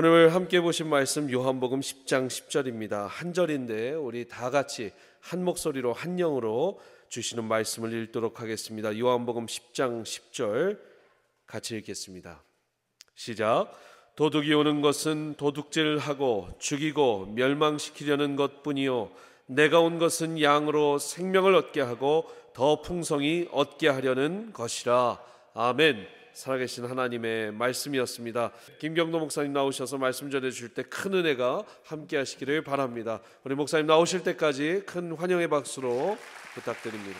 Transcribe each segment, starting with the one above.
오늘 함께 보신 말씀 요한복음 10장 10절입니다. 한 절인데 우리 다 같이 한 목소리로 한 영으로 주시는 말씀을 읽도록 하겠습니다. 요한복음 10장 10절 같이 읽겠습니다. 시작. 도둑이 오는 것은 도둑질하고 죽이고 멸망시키려는 것뿐이요 내가 온 것은 양으로 생명을 얻게 하고 더 풍성히 얻게 하려는 것이라. 아멘. 살아계신 하나님의 말씀이었습니다. 김경도 목사님 나오셔서 말씀 전해 주실 때 큰 은혜가 함께 하시기를 바랍니다. 우리 목사님 나오실 때까지 큰 환영의 박수로 부탁드립니다.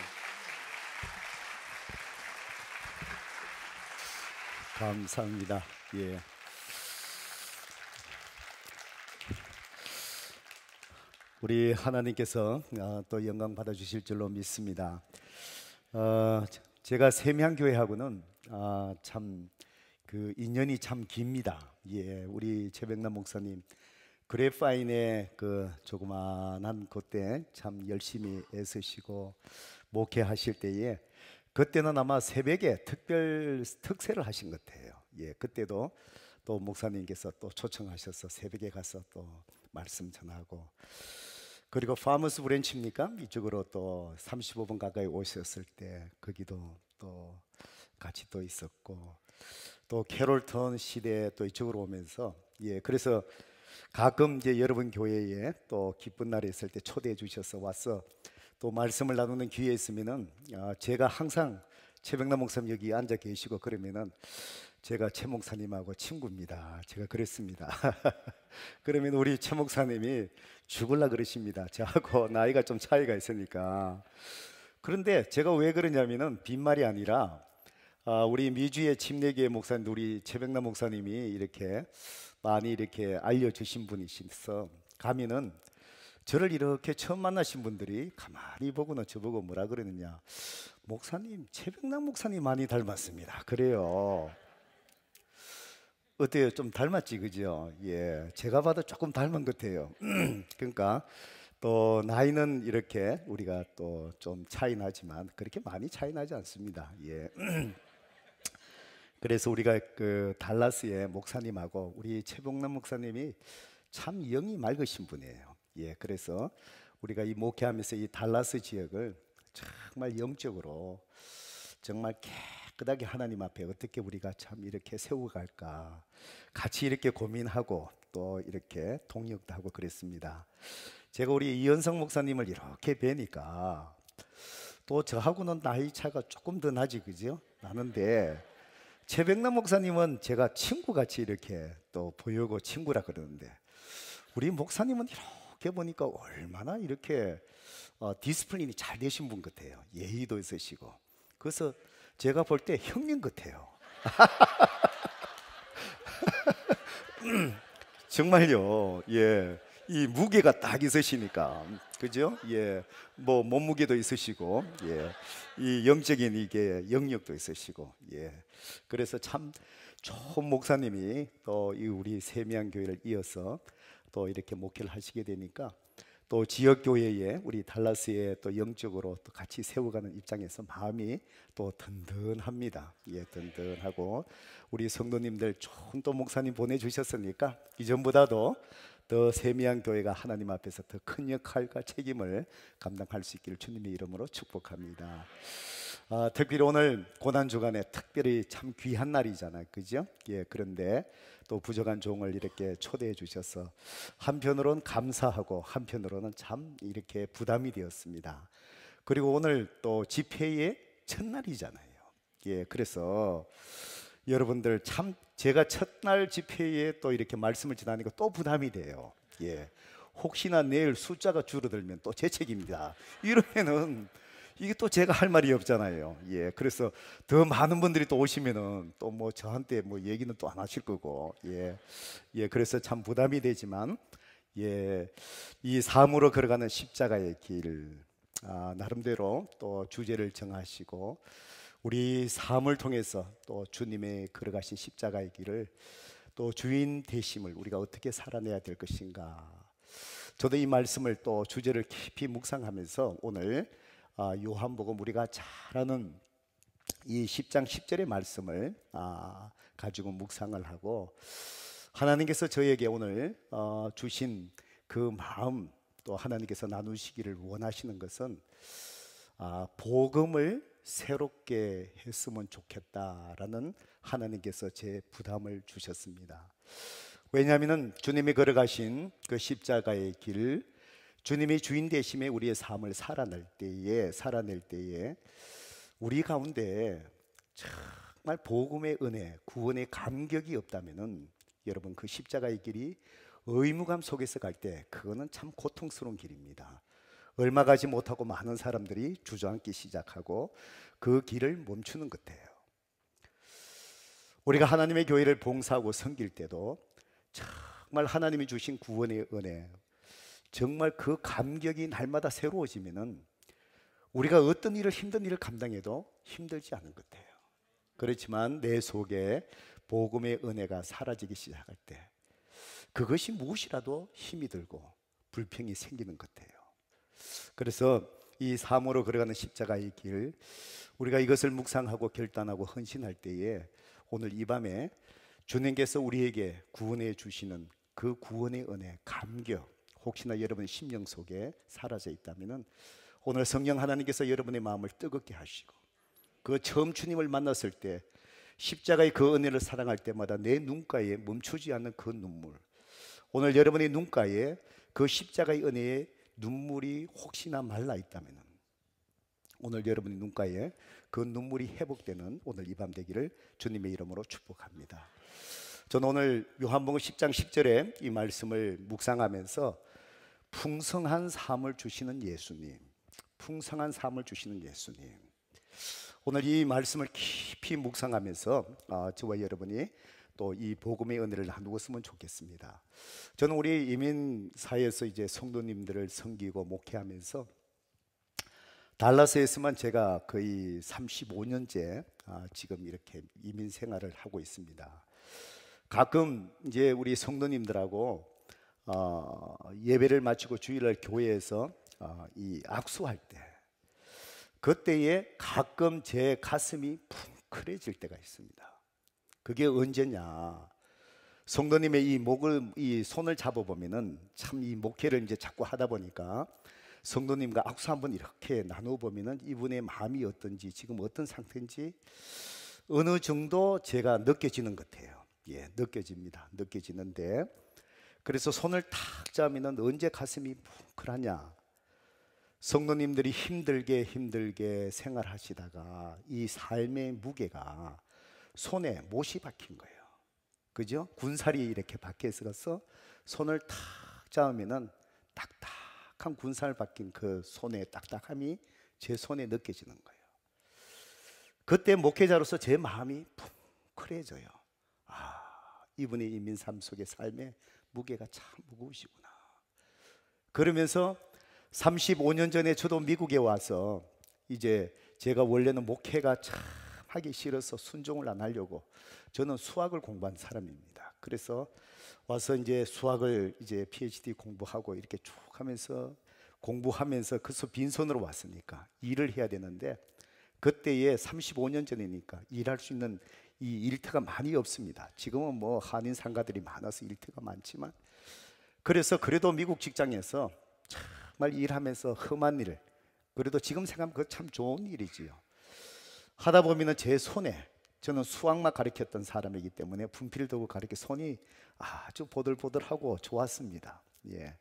감사합니다. 예. 우리 하나님께서 아, 또 영광 받아 주실 줄로 믿습니다. 어, 제가 세미교회하고는 아, 참 그 인연이 참 깁니다. 예, 우리 최백남 목사님 그래파인의 그 조그만한 그때 참 열심히 애쓰시고 목회하실 때에 그때는 아마 새벽에 특별 특세를 하신 것 같아요. 예, 그때도 또 목사님께서 또 초청하셔서 새벽에 가서 또 말씀 전하고 그리고 파머스 브랜치입니까? 이쪽으로 또 35분 가까이 오셨을 때 거기도 또 같이 또 있었고 또 캐롤턴 시대에 또 이쪽으로 오면서 예 그래서 가끔 이제 여러분 교회에 또 기쁜 날이 있을 때 초대해 주셔서 와서 또 말씀을 나누는 기회 있으면은 아, 제가 항상 최백남 목사님 여기 앉아 계시고 그러면은 제가 최 목사님하고 친구입니다. 제가 그랬습니다. 그러면 우리 최 목사님이 죽을라 그러십니다. 저하고 나이가 좀 차이가 있으니까. 그런데 제가 왜 그러냐면은 빈말이 아니라 아, 우리 미주의 침례계 목사님 우리 최백남 목사님이 이렇게 많이 이렇게 알려주신 분이신서 감히는 저를 이렇게 처음 만나신 분들이 가만히 보고는 저보고 뭐라 그러느냐 목사님 최백남 목사님 많이 닮았습니다 그래요 어때요 좀 닮았지 그죠 예 제가 봐도 조금 닮은 것 같아요 그러니까 또 나이는 이렇게 우리가 또 좀 차이 나지만 그렇게 많이 차이 나지 않습니다 예 그래서 우리가 그 달라스의 목사님하고 우리 최봉남 목사님이 참 영이 맑으신 분이에요. 예, 그래서 우리가 이 목회하면서 이 달라스 지역을 정말 영적으로 정말 깨끗하게 하나님 앞에 어떻게 우리가 참 이렇게 세워갈까 같이 이렇게 고민하고 또 이렇게 동력도 하고 그랬습니다. 제가 우리 이현성 목사님을 이렇게 뵈니까 또 저하고는 나이 차가 조금 더 나지 그죠? 나는데 최백남 목사님은 제가 친구같이 이렇게 또보여고 친구라 그러는데 우리 목사님은 이렇게 보니까 얼마나 이렇게 어, 디스플린이 잘 되신 분 같아요. 예의도 있으시고. 그래서 제가 볼 때 형님 같아요. 음, 정말요. 예. 이 무게가 딱 있으시니까. 그죠? 예. 뭐 몸무게도 있으시고, 예. 이 영적인 이게 영역도 있으시고, 예. 그래서 참 좋은 목사님이 또 이 우리 세미양 교회를 이어서 또 이렇게 목회를 하시게 되니까 또 지역 교회에 우리 달라스에 또 영적으로 또 같이 세워가는 입장에서 마음이 또 든든합니다. 예, 든든하고 우리 성도님들 좋은 또 목사님 보내주셨으니까 이전보다도 더 세미한 교회가 하나님 앞에서 더 큰 역할과 책임을 감당할 수 있기를 주님의 이름으로 축복합니다. 아, 특별히 오늘 고난 주간에 특별히 참 귀한 날이잖아요, 그죠? 예, 그런데 또 부족한 종을 이렇게 초대해 주셔서 한편으론 감사하고 한편으로는 참 이렇게 부담이 되었습니다. 그리고 오늘 또 집회의 첫날이잖아요. 예, 그래서 여러분들 참 제가 첫날 집회에 또 이렇게 말씀을 지나니까 또 부담이 돼요. 예. 혹시나 내일 숫자가 줄어들면 또제 책입니다. 이러면은 이게 또 제가 할 말이 없잖아요. 예. 그래서 더 많은 분들이 또 오시면은 또 뭐 저한테 뭐 얘기는 또 안 하실 거고. 예. 예. 그래서 참 부담이 되지만 예. 이 삶으로 걸어가는 십자가의 길. 아, 나름대로 또 주제를 정하시고 우리 삶을 통해서 또 주님의 걸어가신 십자가의 길을 또 주인 되심을 우리가 어떻게 살아내야 될 것인가. 저도 이 말씀을 또 주제를 깊이 묵상하면서 오늘 아, 요한복음 우리가 잘 아는 이 10장 10절의 말씀을 아, 가지고 묵상을 하고 하나님께서 저에게 오늘 어, 주신 그 마음 또 하나님께서 나누시기를 원하시는 것은 아, 복음을 새롭게 했으면 좋겠다라는 하나님께서 제 부담을 주셨습니다. 왜냐하면 주님이 걸어가신 그 십자가의 길, 주님이 주인 대심에 우리의 삶을 살아낼 때에 살아낼 때에 우리 가운데 정말 복음의 은혜, 구원의 감격이 없다면은 여러분 그 십자가의 길이 의무감 속에서 갈 때 그거는 참 고통스러운 길입니다. 얼마 가지 못하고 많은 사람들이 주저앉기 시작하고 그 길을 멈추는 것이에요. 우리가 하나님의 교회를 봉사하고 섬길 때도 정말 하나님이 주신 구원의 은혜, 정말 그 감격이 날마다 새로워지면은 우리가 어떤 일을 힘든 일을 감당해도 힘들지 않은 것 같아요. 그렇지만 내 속에 복음의 은혜가 사라지기 시작할 때 그것이 무엇이라도 힘이 들고 불평이 생기는 것 같아요. 그래서 이 삶으로 걸어가는 십자가의 길 우리가 이것을 묵상하고 결단하고 헌신할 때에 오늘 이 밤에 주님께서 우리에게 구원해 주시는 그 구원의 은혜 감격 혹시나 여러분의 심령 속에 사라져 있다면 오늘 성령 하나님께서 여러분의 마음을 뜨겁게 하시고 그 처음 주님을 만났을 때 십자가의 그 은혜를 사랑할 때마다 내 눈가에 멈추지 않는 그 눈물 오늘 여러분의 눈가에 그 십자가의 은혜에 눈물이 혹시나 말라 있다면 오늘 여러분의 눈가에 그 눈물이 회복되는 오늘 이 밤 되기를 주님의 이름으로 축복합니다. 저는 오늘 요한복음 10장 10절에 이 말씀을 묵상하면서 풍성한 삶을 주시는 예수님, 풍성한 삶을 주시는 예수님. 오늘 이 말씀을 깊이 묵상하면서 아, 저와 여러분이 또이 복음의 은혜를 나누었으면 좋겠습니다. 저는 우리 이민 사회에서 이제 성도님들을 섬기고 목회하면서 달라스에서만 제가 거의 35년째 아, 지금 이렇게 이민 생활을 하고 있습니다. 가끔 이제 우리 성도님들하고 어, 예배를 마치고 주일날 교회에서 어, 이 악수할 때 그때에 가끔 제 가슴이 쿵클해질 때가 있습니다. 그게 언제냐? 성도님의 이 목을 이 손을 잡아 보면은 참 이 목회를 이제 자꾸 하다 보니까 성도님과 악수 한번 이렇게 나누어 보면은 이분의 마음이 어떤지 지금 어떤 상태인지 어느 정도 제가 느껴지는 것 같아요. 예, 느껴집니다. 느껴지는데 그래서 손을 탁 잡으면 언제 가슴이 뭉클하냐? 성도님들이 힘들게 힘들게 생활하시다가 이 삶의 무게가 손에 못이 박힌 거예요. 그죠? 군살이 이렇게 박혀 있어서 손을 탁 잡으면은 딱딱한 군살 박힌 그 손의 딱딱함이 제 손에 느껴지는 거예요. 그때 목회자로서 제 마음이 뭉클해져요. 아, 이분의 이 민삼 속의 삶에 무게가 참 무거우시구나. 그러면서 35년 전에 저도 미국에 와서 이제 제가 원래는 목회가 참 하기 싫어서 순종을 안 하려고 저는 수학을 공부한 사람입니다. 그래서 와서 이제 수학을 이제 PhD 공부하고 이렇게 쭉 하면서 공부하면서 그래서 빈손으로 왔으니까 일을 해야 되는데 그때에 35년 전이니까 일할 수 있는 이 일터가 많이 없습니다. 지금은 뭐 한인 상가들이 많아서 일터가 많지만 그래서 그래도 미국 직장에서 정말 일하면서 험한 일을 그래도 지금 생각하면 그 참 좋은 일이지요. 하다 보면은 제 손에 저는 수학만 가르쳤던 사람이기 때문에 분필도구 가르쳐 손이 아주 보들보들하고 좋았습니다. 예.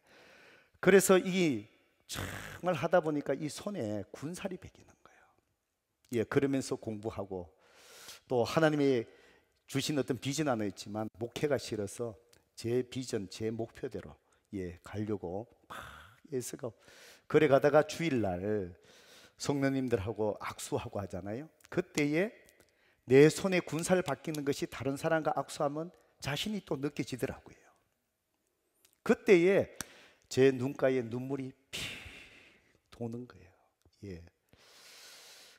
그래서 이 정말 하다 보니까 이 손에 군살이 베기는 거예요. 예, 그러면서 공부하고 또 하나님이 주신 어떤 비전 안에 있지만 목회가 싫어서 제 비전, 제 목표대로 예, 가려고 막 애쓰고 그래 가다가 주일날 성녀님들하고 악수하고 하잖아요. 그때에 내 손에 군사를 바뀌는 것이 다른 사람과 악수하면 자신이 또 느껴지더라고요. 그때에 제 눈가에 눈물이 피 도는 거예요. 예.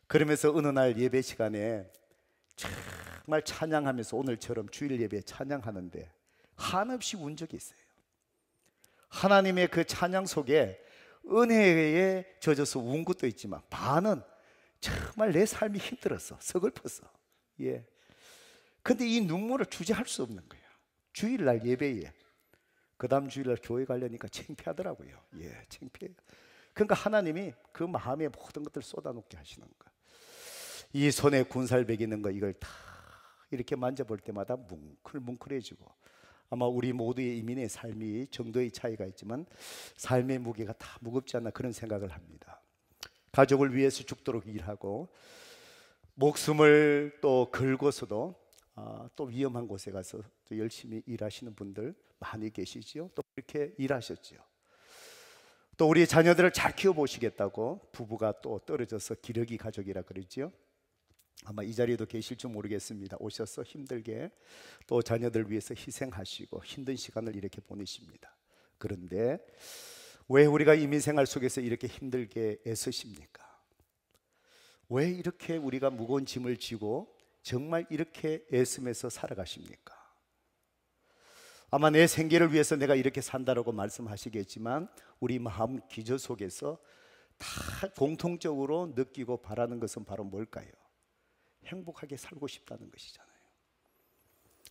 그러면서 어느 날 예배 시간에 정말 찬양하면서 오늘처럼 주일 예배 찬양하는데 한없이 운 적이 있어요. 하나님의 그 찬양 속에 은혜에 젖어서 운 것도 있지만 반은 정말 내 삶이 힘들었어. 서글퍼서 예. 근데 이 눈물을 주제할 수 없는 거예요. 주일날 예배에. 그 다음 주일날 교회 가려니까 창피하더라고요. 예, 창피해요. 그러니까 하나님이 그 마음에 모든 것들 쏟아놓게 하시는 거. 이 손에 군살백 있는 거 이걸 다 이렇게 만져볼 때마다 뭉클뭉클해지고 아마 우리 모두의 이민의 삶이 정도의 차이가 있지만 삶의 무게가 다 무겁지 않나 그런 생각을 합니다. 가족을 위해서 죽도록 일하고 목숨을 또 걸고서도 어, 아, 또 위험한 곳에 가서 또 열심히 일하시는 분들 많이 계시지요. 또 그렇게 일하셨지요. 또 우리 자녀들을 잘 키워 보시겠다고 부부가 또 떨어져서 기러기 가족이라 그러지요. 아마 이 자리에도 계실지 모르겠습니다. 오셔서 힘들게 또 자녀들 위해서 희생하시고 힘든 시간을 이렇게 보내십니다. 그런데 왜 우리가 이민 생활 속에서 이렇게 힘들게 애쓰십니까? 왜 이렇게 우리가 무거운 짐을 지고 정말 이렇게 애쓰면서 살아가십니까? 아마 내 생계를 위해서 내가 이렇게 산다라고 말씀하시겠지만 우리 마음 기저 속에서 다 공통적으로 느끼고 바라는 것은 바로 뭘까요? 행복하게 살고 싶다는 것이잖아요.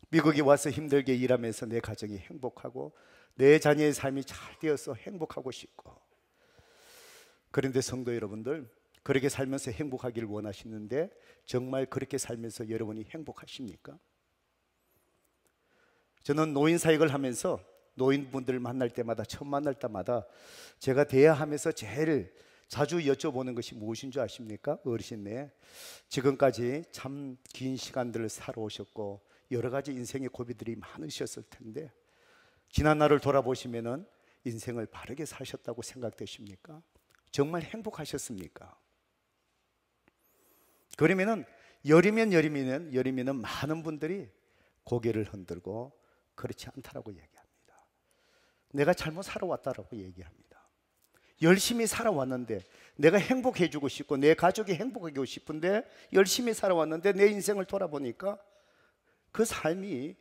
미국에 와서 힘들게 일하면서 내 가정이 행복하고 내 자녀의 삶이 잘 되어서 행복하고 싶고 그런데 성도 여러분들 그렇게 살면서 행복하길 원하시는데 정말 그렇게 살면서 여러분이 행복하십니까? 저는 노인 사역을 하면서 노인분들 만날 때마다 처음 만날 때마다 제가 대화하면서 제일 자주 여쭤보는 것이 무엇인 줄 아십니까? 어르신네 지금까지 참 긴 시간들을 살아오셨고 여러 가지 인생의 고비들이 많으셨을 텐데 지난 날을 돌아보시면은 인생을 바르게 사셨다고 생각되십니까? 정말 행복하셨습니까? 그러면은 여리면여리면여리이면 많은 분들이 고개를 흔들고 그렇지 않다라고 얘기합니다. 내가 잘못 살아왔다라고 얘기합니다. 열심히 살아왔는데 내가 행복해주고 싶고 내 가족이 행복하고 싶은데 열심히 살아왔는데 내 인생을 돌아보니까 그 삶이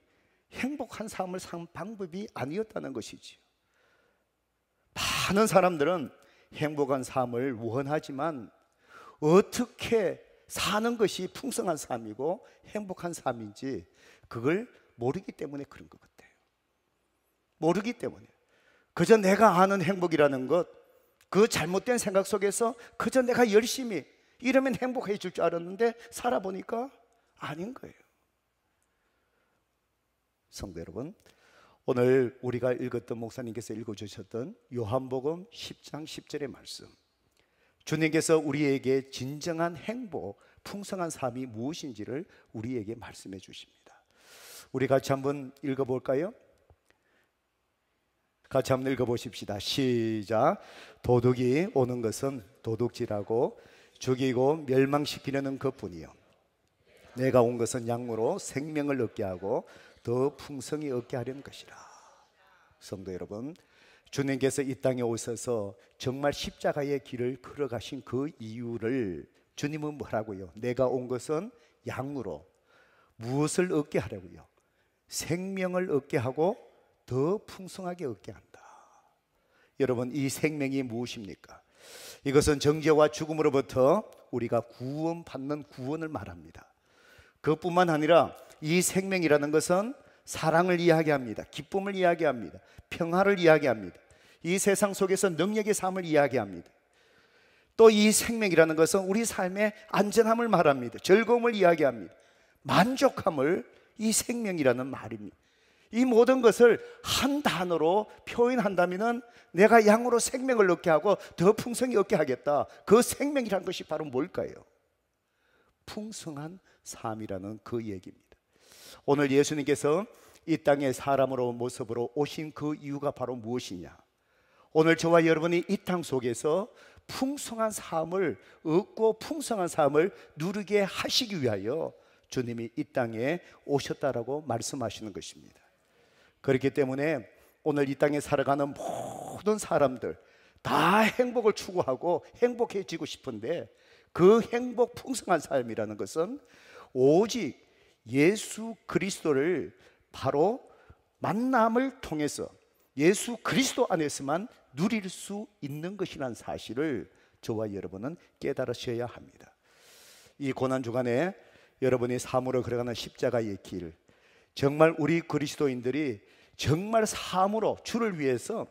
행복한 삶을 산 방법이 아니었다는 것이지요. 많은 사람들은 행복한 삶을 원하지만 어떻게 사는 것이 풍성한 삶이고 행복한 삶인지 그걸 모르기 때문에 그런 것 같아요. 모르기 때문에. 그저 내가 아는 행복이라는 것, 그 잘못된 생각 속에서 그저 내가 열심히 이러면 행복해질 줄 알았는데 살아보니까 아닌 거예요. 성도 여러분, 오늘 우리가 읽었던 목사님께서 읽어주셨던 요한복음 10장 10절의 말씀. 주님께서 우리에게 진정한 행복, 풍성한 삶이 무엇인지를 우리에게 말씀해 주십니다. 우리 같이 한번 읽어볼까요? 같이 한번 읽어보십시다. 시작. 도둑이 오는 것은 도둑질하고 죽이고 멸망시키려는 것뿐이요. 내가 온 것은 양으로 생명을 얻게 하고 더 풍성히 얻게 하려는 것이라. 성도 여러분, 주님께서 이 땅에 오셔서 정말 십자가의 길을 걸어가신 그 이유를 주님은 뭐라고요? 내가 온 것은 양으로 무엇을 얻게 하려고요? 생명을 얻게 하고 더 풍성하게 얻게 한다. 여러분, 이 생명이 무엇입니까? 이것은 정죄와 죽음으로부터 우리가 구원받는 구원을 말합니다. 그뿐만 아니라 이 생명이라는 것은 사랑을 이야기합니다. 기쁨을 이야기합니다. 평화를 이야기합니다. 이 세상 속에서 능력의 삶을 이야기합니다. 또 이 생명이라는 것은 우리 삶의 안전함을 말합니다. 즐거움을 이야기합니다. 만족함을 이 생명이라는 말입니다. 이 모든 것을 한 단어로 표현한다면 내가 양으로 생명을 얻게 하고 더 풍성히 얻게 하겠다. 그 생명이란 것이 바로 뭘까요? 풍성한 삶이라는 그 얘기입니다. 오늘 예수님께서 이 땅에 사람으로 모습으로 오신 그 이유가 바로 무엇이냐? 오늘 저와 여러분이 이 땅 속에서 풍성한 삶을 얻고 풍성한 삶을 누리게 하시기 위하여 주님이 이 땅에 오셨다라고 말씀하시는 것입니다. 그렇기 때문에 오늘 이 땅에 살아가는 모든 사람들 다 행복을 추구하고 행복해지고 싶은데 그 행복 풍성한 삶이라는 것은 오직 예수 그리스도를 바로 만남을 통해서 예수 그리스도 안에서만 누릴 수 있는 것이란 사실을 저와 여러분은 깨달으셔야 합니다. 이 고난 주간에 여러분이 삶으로 걸어가는 십자가의 길 정말 우리 그리스도인들이 정말 삶으로 주를 위해서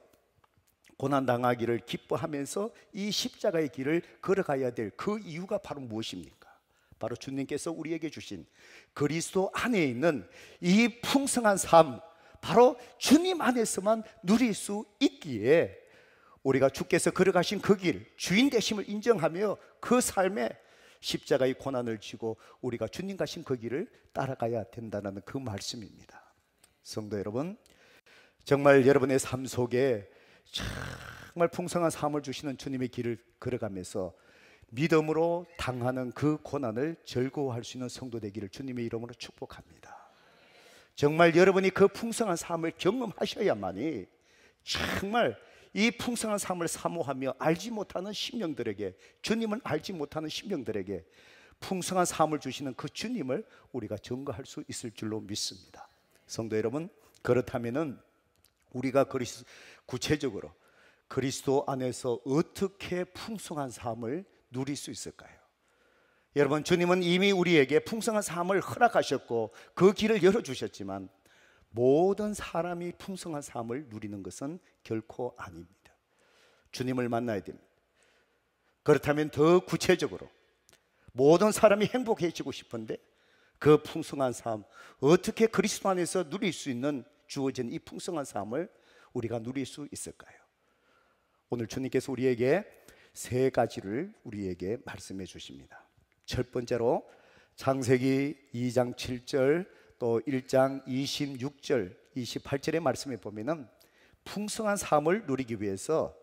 고난 당하기를 기뻐하면서 이 십자가의 길을 걸어가야 될 그 이유가 바로 무엇입니까? 바로 주님께서 우리에게 주신 그리스도 안에 있는 이 풍성한 삶, 바로 주님 안에서만 누릴 수 있기에 우리가 주께서 걸어가신 그 길, 주인 되심을 인정하며 그 삶에 십자가의 고난을 지고 우리가 주님 가신 그 길을 따라가야 된다는 그 말씀입니다. 성도 여러분, 정말 여러분의 삶 속에 정말 풍성한 삶을 주시는 주님의 길을 걸어가면서 믿음으로 당하는 그 고난을 즐거워할 수 있는 성도 되기를 주님의 이름으로 축복합니다. 정말 여러분이 그 풍성한 삶을 경험하셔야만이 정말 이 풍성한 삶을 사모하며 알지 못하는 심령들에게 주님은 알지 못하는 심령들에게 풍성한 삶을 주시는 그 주님을 우리가 증거할 수 있을 줄로 믿습니다. 성도 여러분 그렇다면은 우리가 그리스, 구체적으로 그리스도 안에서 어떻게 풍성한 삶을 누릴 수 있을까요? 여러분 주님은 이미 우리에게 풍성한 삶을 허락하셨고 그 길을 열어 주셨지만 모든 사람이 풍성한 삶을 누리는 것은 결코 아닙니다. 주님을 만나야 됩니다. 그렇다면 더 구체적으로 모든 사람이 행복해지고 싶은데 그 풍성한 삶 어떻게 그리스도 안에서 누릴 수 있는 주어진 이 풍성한 삶을 우리가 누릴 수 있을까요? 오늘 주님께서 우리에게 세 가지를 우리에게 말씀해 주십니다. 첫 번째로 창세기 2장 7절 또 1장 26절 28절의 말씀에 보면은 풍성한 삶을 누리기 위해서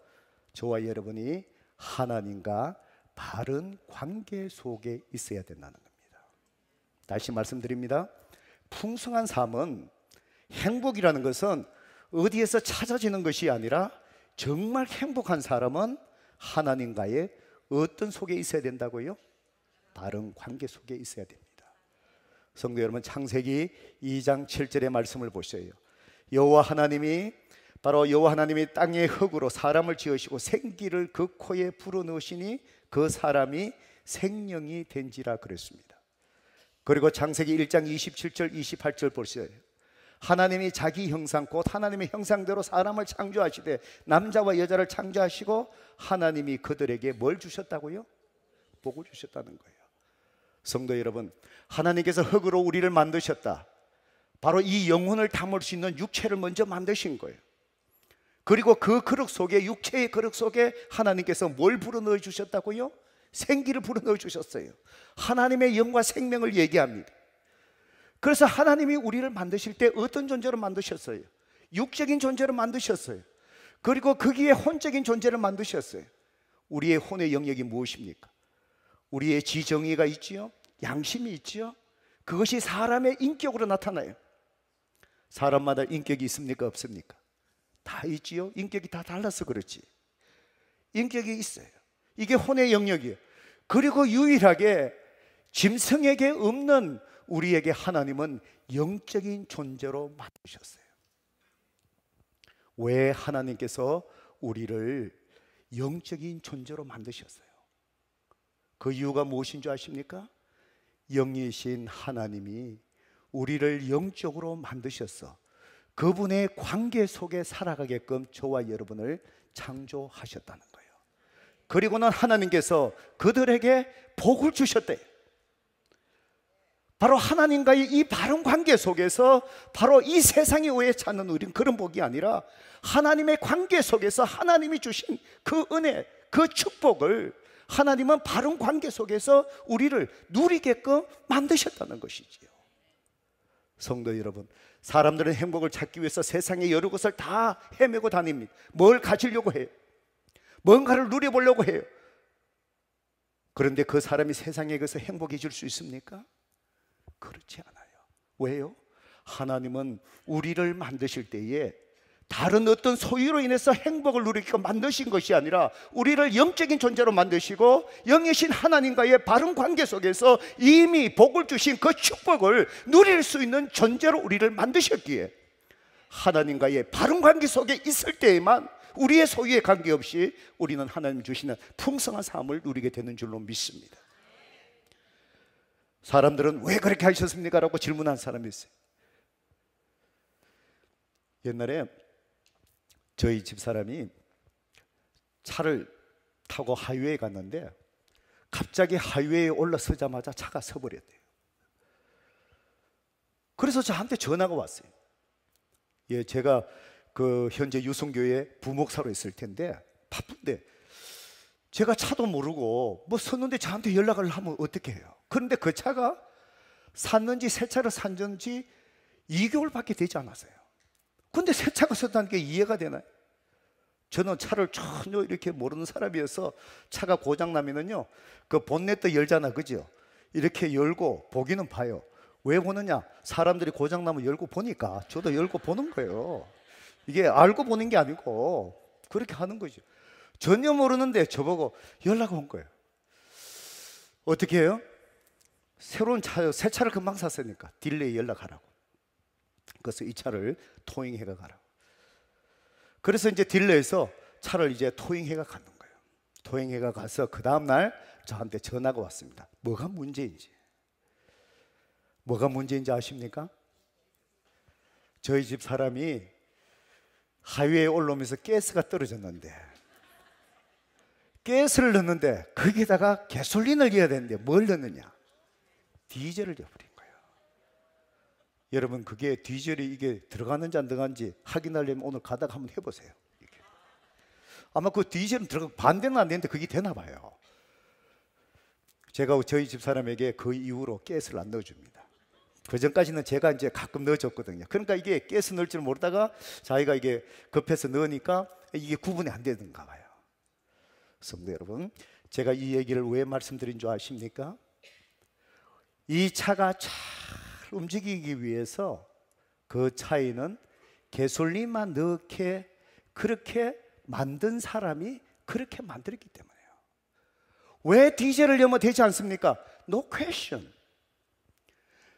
저와 여러분이 하나님과 바른 관계 속에 있어야 된다는 겁니다. 다시 말씀드립니다. 풍성한 삶은 행복이라는 것은 어디에서 찾아지는 것이 아니라 정말 행복한 사람은 하나님과의 어떤 속에 있어야 된다고요? 바른 관계 속에 있어야 됩니다. 성도 여러분 창세기 2장 7절의 말씀을 보세요. 여호와 하나님이 바로 여호와 하나님이 땅의 흙으로 사람을 지으시고 생기를 그 코에 불어넣으시니 그 사람이 생명이 된지라 그랬습니다. 그리고 창세기 1장 27절 28절 보세요. 하나님이 자기 형상 곧 하나님의 형상대로 사람을 창조하시되 남자와 여자를 창조하시고 하나님이 그들에게 뭘 주셨다고요? 복을 주셨다는 거예요. 성도 여러분, 하나님께서 흙으로 우리를 만드셨다. 바로 이 영혼을 담을 수 있는 육체를 먼저 만드신 거예요. 그리고 그 그릇 속에 육체의 그릇 속에 하나님께서 뭘 불어넣어 주셨다고요? 생기를 불어넣어 주셨어요. 하나님의 영과 생명을 얘기합니다. 그래서 하나님이 우리를 만드실 때 어떤 존재로 만드셨어요? 육적인 존재로 만드셨어요. 그리고 거기에 그 혼적인 존재를 만드셨어요. 우리의 혼의 영역이 무엇입니까? 우리의 지정의가 있지요? 양심이 있지요? 그것이 사람의 인격으로 나타나요. 사람마다 인격이 있습니까? 없습니까? 다 있지요? 인격이 다 달라서 그렇지. 인격이 있어요. 이게 혼의 영역이에요. 그리고 유일하게 짐승에게 없는 우리에게 하나님은 영적인 존재로 만드셨어요. 왜 하나님께서 우리를 영적인 존재로 만드셨어요? 그 이유가 무엇인 줄 아십니까? 영이신 하나님이 우리를 영적으로 만드셔서 그분의 관계 속에 살아가게끔 저와 여러분을 창조하셨다는 거예요. 그리고는 하나님께서 그들에게 복을 주셨대요. 바로 하나님과의 이 바른 관계 속에서 바로 이 세상에 의해 찾는 우리는 그런 복이 아니라 하나님의 관계 속에서 하나님이 주신 그 은혜, 그 축복을 하나님은 바른 관계 속에서 우리를 누리게끔 만드셨다는 것이지요. 성도 여러분, 사람들은 행복을 찾기 위해서 세상의 여러 곳을 다 헤매고 다닙니다. 뭘 가지려고 해요? 뭔가를 누려보려고 해요. 그런데 그 사람이 세상에 가서 행복해질 수 있습니까? 그렇지 않아요. 왜요? 하나님은 우리를 만드실 때에 다른 어떤 소유로 인해서 행복을 누리게 만드신 것이 아니라 우리를 영적인 존재로 만드시고 영이신 하나님과의 바른 관계 속에서 이미 복을 주신 그 축복을 누릴 수 있는 존재로 우리를 만드셨기에 하나님과의 바른 관계 속에 있을 때에만 우리의 소유에 관계없이 우리는 하나님 주시는 풍성한 삶을 누리게 되는 줄로 믿습니다. 사람들은 왜 그렇게 하셨습니까? 라고 질문한 사람이 있어요. 옛날에 저희 집 사람이 차를 타고 하이웨이에 갔는데 갑자기 하이웨이에 올라서자마자 차가 서버렸대요. 그래서 저한테 전화가 왔어요. 예, 제가 그 현재 유성교회 부목사로 있을 텐데 바쁜데 제가 차도 모르고 뭐 섰는데 저한테 연락을 하면 어떻게 해요? 그런데 그 차가 샀는지 새 차를 산지 2개월밖에 되지 않았어요. 근데 새 차가 샀다는 게 이해가 되나요? 저는 차를 전혀 이렇게 모르는 사람이어서 차가 고장나면은요, 그 본넷도 열잖아, 그죠? 이렇게 열고 보기는 봐요. 왜 보느냐? 사람들이 고장나면 열고 보니까 저도 열고 보는 거예요. 이게 알고 보는 게 아니고 그렇게 하는 거죠. 전혀 모르는데 저보고 연락 온 거예요. 어떻게 해요? 새로운 차, 새 차를 금방 샀으니까 딜레이 연락하라고. 그래서 이 차를 토잉해가 가라고. 그래서 이제 딜레에서 이 차를 이제 토잉해가 가는 거예요. 토잉해가 가서 그 다음날 저한테 전화가 왔습니다. 뭐가 문제인지. 뭐가 문제인지 아십니까? 저희 집 사람이 하위에 올라오면서 가스가 떨어졌는데 가스를 넣는데 거기다가 개솔린을 넣어야 되는데 뭘 넣느냐? 디젤을 줘버린 거예요. 여러분 그게 디젤이 이게 들어가는지 안 들어가는지 확인하려면 오늘 가다가 한번 해보세요. 이렇게. 아마 그 디젤은 들어가 반대는 안 되는데 그게 되나 봐요. 제가 저희 집 사람에게 그 이후로 가스를 안 넣어줍니다. 그 전까지는 제가 이제 가끔 넣어줬거든요. 그러니까 이게 가스 넣을 줄 모르다가 자기가 이게 급해서 넣으니까 이게 구분이 안 되는가 봐요. 성도 여러분, 제가 이 얘기를 왜 말씀드린 줄 아십니까? 이 차가 잘 움직이기 위해서 그 차에는 개솔리만 넣게 그렇게 만든 사람이 그렇게 만들었기 때문에요. 왜 디젤을 넣으면 되지 않습니까? No question.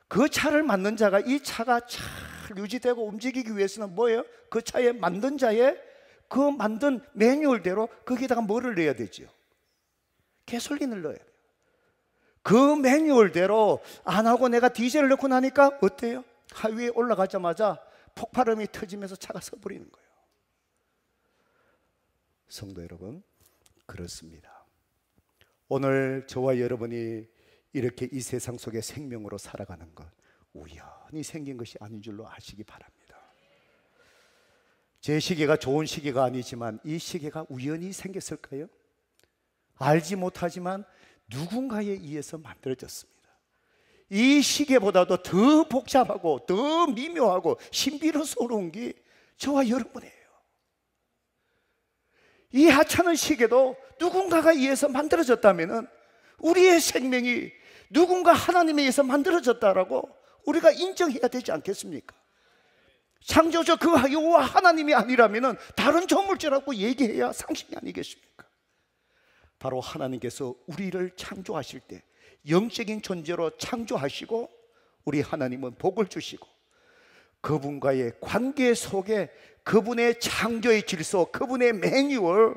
그 차를 만든 자가 이 차가 잘 유지되고 움직이기 위해서는 뭐예요? 그 차의 만든 자의 그 만든 매뉴얼대로 거기다가 뭐를 넣어야 되지 개솔린을 넣어야 돼요. 그 매뉴얼대로 안 하고 내가 디젤을 넣고 나니까 어때요? 하위에 올라가자마자 폭발음이 터지면서 차가 서버리는 거예요. 성도 여러분, 그렇습니다. 오늘 저와 여러분이 이렇게 이 세상 속에 생명으로 살아가는 것 우연히 생긴 것이 아닌 줄로 아시기 바랍니다. 제 시계가 좋은 시계가 아니지만 이 시계가 우연히 생겼을까요? 알지 못하지만 누군가에 의해서 만들어졌습니다. 이 시계보다도 더 복잡하고 더 미묘하고 신비로운게 저와 여러분이에요. 이 하찮은 시계도 누군가가 의해서 만들어졌다면 우리의 생명이 누군가 하나님에 의해서 만들어졌다라고 우리가 인정해야 되지 않겠습니까? 창조주 그여와 하나님이 아니라면 다른 조물주라고 얘기해야 상식이 아니겠습니까? 바로 하나님께서 우리를 창조하실 때 영적인 존재로 창조하시고 우리 하나님은 복을 주시고 그분과의 관계 속에 그분의 창조의 질서, 그분의 매뉴얼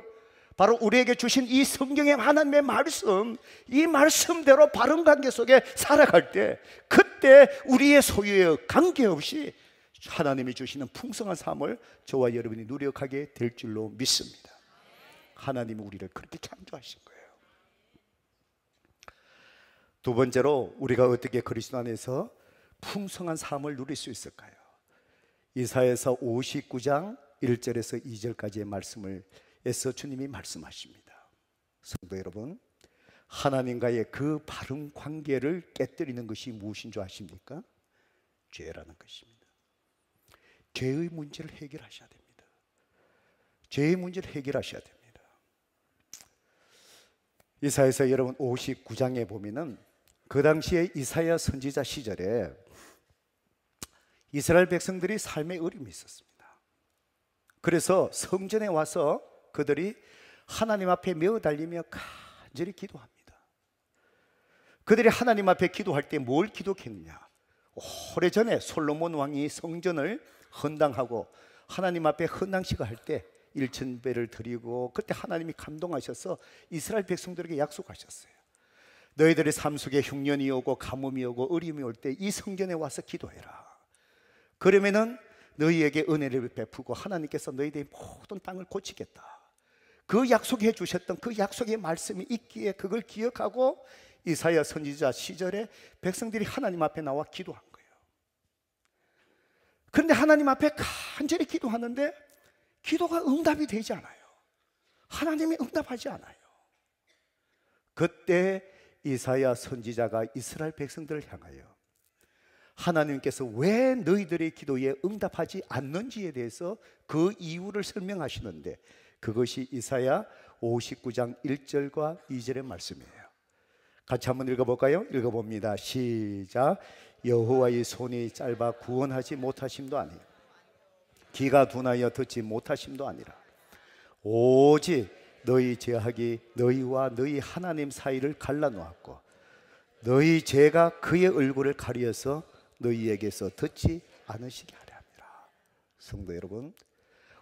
바로 우리에게 주신 이 성경의 하나님의 말씀, 이 말씀대로 바른 관계 속에 살아갈 때, 그때 우리의 소유에 관계없이 하나님이 주시는 풍성한 삶을 저와 여러분이 노력하게 될 줄로 믿습니다. 하나님이 우리를 그렇게 창조하신 거예요. 두 번째로 우리가 어떻게 그리스도 안에서 풍성한 삶을 누릴 수 있을까요? 이사에서 59장 1절에서 2절까지의 말씀을 에서 주님이 말씀하십니다. 성도 여러분, 하나님과의 그 바른 관계를 깨뜨리는 것이 무엇인 줄 아십니까? 죄라는 것입니다. 죄의 문제를 해결하셔야 됩니다. 죄의 문제를 해결하셔야 됩니다. 이사야서 여러분 59장에 보면은 그 당시에 이사야 선지자 시절에 이스라엘 백성들이 삶의 어려움이 있었습니다. 그래서 성전에 와서 그들이 하나님 앞에 매어 달리며 간절히 기도합니다. 그들이 하나님 앞에 기도할 때 뭘 기도했느냐? 오래전에 솔로몬 왕이 성전을 헌당하고 하나님 앞에 헌당식을 할때 일천배를 드리고 그때 하나님이 감동하셔서 이스라엘 백성들에게 약속하셨어요. 너희들의 삶 속에 흉년이 오고 가뭄이 오고 어림이 올 때 이 성전에 와서 기도해라. 그러면은 너희에게 은혜를 베푸고 하나님께서 너희들의 모든 땅을 고치겠다. 그 약속해 주셨던 그 약속의 말씀이 있기에 그걸 기억하고 이사야 선지자 시절에 백성들이 하나님 앞에 나와 기도한 거예요. 그런데 하나님 앞에 간절히 기도하는데 기도가 응답이 되지 않아요. 하나님이 응답하지 않아요. 그때 이사야 선지자가 이스라엘 백성들을 향하여 하나님께서 왜 너희들의 기도에 응답하지 않는지에 대해서 그 이유를 설명하시는데 그것이 이사야 59장 1절과 2절의 말씀이에요. 같이 한번 읽어볼까요? 읽어봅니다. 시작. 여호와의 손이 짧아 구원하지 못하심도 아니요 귀가 둔하여 듣지 못하심도 아니라 오직 너희 죄악이 너희와 너희 하나님 사이를 갈라놓았고 너희 죄가 그의 얼굴을 가려서 너희에게서 듣지 않으시게 하려 합니다. 성도 여러분,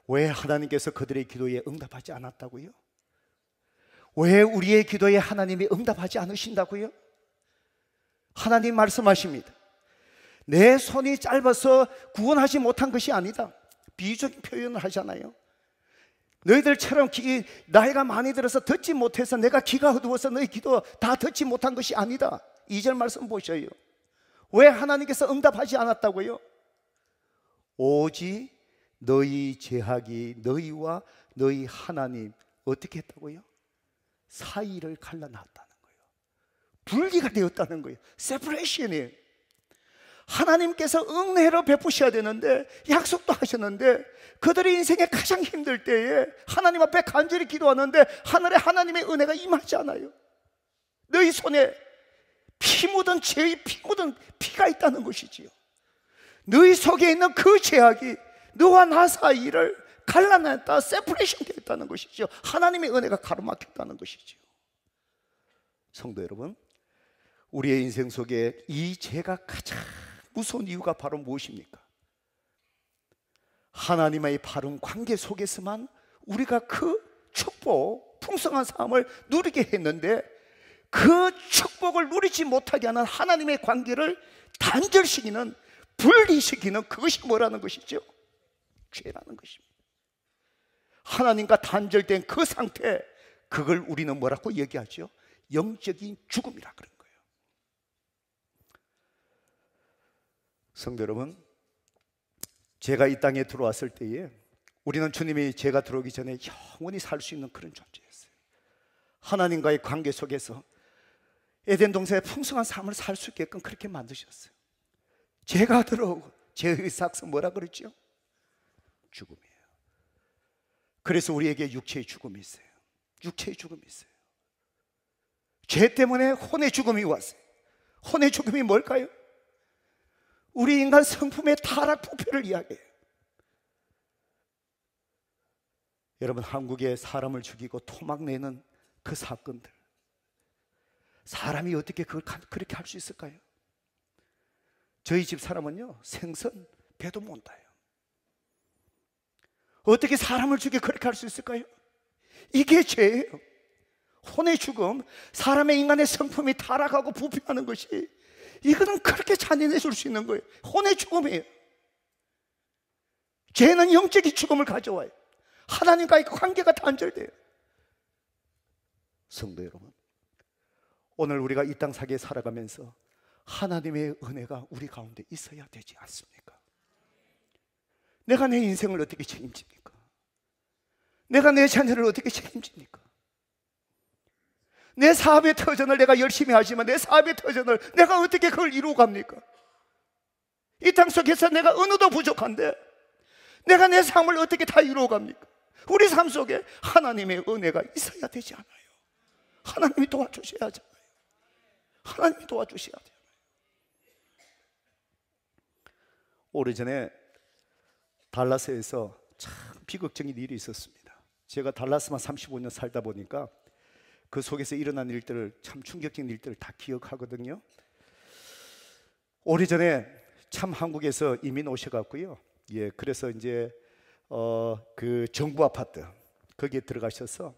왜 하나님께서 그들의 기도에 응답하지 않았다고요? 왜 우리의 기도에 하나님이 응답하지 않으신다고요? 하나님 말씀하십니다. 내 손이 짧아서 구원하지 못한 것이 아니다. 비유적인 표현을 하잖아요. 너희들처럼 기, 나이가 많이 들어서 듣지 못해서 내가 귀가 어두워서 너희 기도 다 듣지 못한 것이 아니다. 2절 말씀 보셔요. 왜 하나님께서 응답하지 않았다고요? 오직 너희 제학이 너희와 너희 하나님 어떻게 했다고요? 사이를 갈라놨다는 거예요. 분리가 되었다는 거예요. 세퍼레이션이에요. 하나님께서 은혜로 베푸셔야 되는데 약속도 하셨는데 그들의 인생에 가장 힘들 때에 하나님 앞에 간절히 기도하는데 하늘에 하나님의 은혜가 임하지 않아요. 너희 손에 피 묻은 죄의 피 묻은 피가 있다는 것이지요. 너희 속에 있는 그 죄악이 너와 나 사이를 갈라냈다, 세프레이션 되었다는 것이지요. 하나님의 은혜가 가로막혔다는 것이지요. 성도 여러분, 우리의 인생 속에 이 죄가 가장 무서운 이유가 바로 무엇입니까? 하나님의 바른 관계 속에서만 우리가 그 축복, 풍성한 삶을 누리게 했는데 그 축복을 누리지 못하게 하는 하나님의 관계를 단절시키는 분리시키는 그것이 뭐라는 것이죠? 죄라는 것입니다. 하나님과 단절된 그 상태, 그걸 우리는 뭐라고 얘기하죠? 영적인 죽음이라 그럽니다. 성도 여러분, 제가 이 땅에 들어왔을 때에 우리는 주님이 제가 들어오기 전에 영원히 살 수 있는 그런 존재였어요. 하나님과의 관계 속에서 에덴 동산의 풍성한 삶을 살 수 있게끔 그렇게 만드셨어요. 제가 들어오고 제 의사학서 뭐라 그랬죠? 죽음이에요. 그래서 우리에게 육체의 죽음이 있어요. 육체의 죽음이 있어요. 죄 때문에 혼의 죽음이 왔어요. 혼의 죽음이 뭘까요? 우리 인간 성품의 타락 부패를 이야기해요. 여러분 한국에 사람을 죽이고 토막내는 그 사건들 사람이 어떻게 그걸 그렇게 할 수 있을까요? 저희 집 사람은요 생선 배도 못 따요. 어떻게 사람을 죽여 그렇게 할 수 있을까요? 이게 죄예요. 혼의 죽음, 사람의 인간의 성품이 타락하고 부패하는 것이 이거는 그렇게 잔인해 질수 있는 거예요. 혼의 죽음이에요. 죄는 영적인 죽음을 가져와요. 하나님과의 그 관계가 단절돼요. 성도 여러분, 오늘 우리가 이 땅 사기에 살아가면서 하나님의 은혜가 우리 가운데 있어야 되지 않습니까? 내가 내 인생을 어떻게 책임집니까? 내가 내 자녀를 어떻게 책임집니까? 내 사업의 터전을 내가 열심히 하지만 내 사업의 터전을 내가 어떻게 그걸 이루고 갑니까? 이 땅 속에서 내가 어느도 부족한데 내가 내 삶을 어떻게 다 이루어 갑니까? 우리 삶 속에 하나님의 은혜가 있어야 되지 않아요. 하나님이 도와주셔야 잖아요 하나님이 도와주셔야 돼요. 오래전에 달라스에서 참 비극적인 일이 있었습니다. 제가 달라스만 35년 살다 보니까 그 속에서 일어난 일들을 참 충격적인 일들을 다 기억하거든요. 오래전에 참 한국에서 이민 오셔갖고요. 예, 그래서 이제 어, 그 정부 아파트 거기에 들어가셔서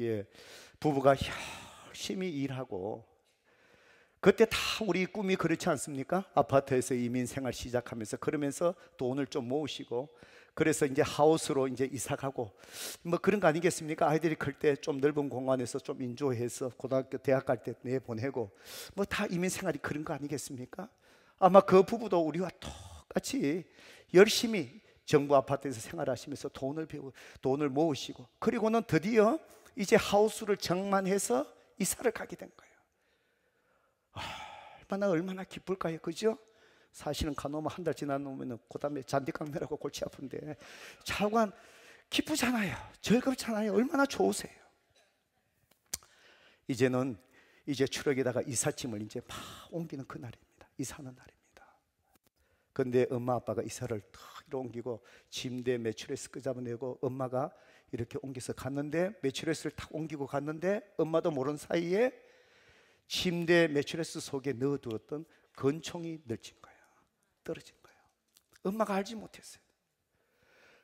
예, 부부가 열심히 일하고 그때 다 우리 꿈이 그렇지 않습니까? 아파트에서 이민 생활 시작하면서 그러면서 돈을 좀 모으시고 그래서 이제 하우스로 이제 이사가고 뭐 그런 거 아니겠습니까? 아이들이 클 때 좀 넓은 공간에서 좀 인조해서 고등학교 대학 갈 때 내보내고 뭐 다 이민 생활이 그런 거 아니겠습니까? 아마 그 부부도 우리와 똑같이 열심히 정부 아파트에서 생활하시면서 돈을 배우 돈을 모으시고 그리고는 드디어 이제 하우스를 정만해서 이사를 가게 된 거예요. 아, 얼마나 얼마나 기쁠까요, 그죠? 사실은 가노마 한달 지나놓으면 그 다음에 잔디깡내라고 골치 아픈데 차관 기쁘잖아요 즐겁잖아요 얼마나 좋으세요 이제는 이제 추럭에다가 이삿짐을 이제 막 옮기는 그날입니다 이사는 날입니다 근데 엄마 아빠가 이사를 탁 옮기고 침대 매출에서 끄잡아내고 엄마가 이렇게 옮겨서 갔는데 매출에서탁 옮기고 갔는데 엄마도 모르는 사이에 침대 매출에서 속에 넣어두었던 건총이 늘진 거예요 떨어진 거예요. 엄마가 알지 못했어요.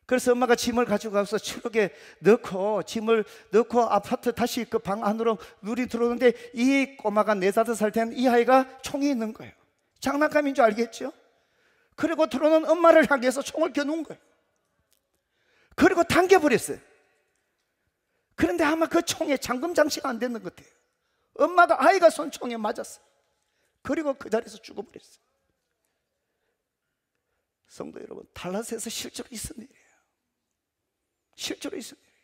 그래서 엄마가 짐을 가지고가서 트럭에 넣고 짐을 넣고 아파트 다시 그 방 안으로 눈이 들어오는데 이 꼬마가 네다섯 살된이 아이가 총이 있는 거예요. 장난감인 줄 알겠죠? 그리고 들어오는 엄마를 향해서 총을 겨눈 거예요. 그리고 당겨버렸어요. 그런데 아마 그 총에 잠금 장치가 안 되는 것 같아요. 엄마가 아이가 손총에 맞았어요. 그리고 그 자리에서 죽어버렸어요. 성도 여러분, 달라스에서 실제로 있은 일이에요. 실제로 있은 일이에요.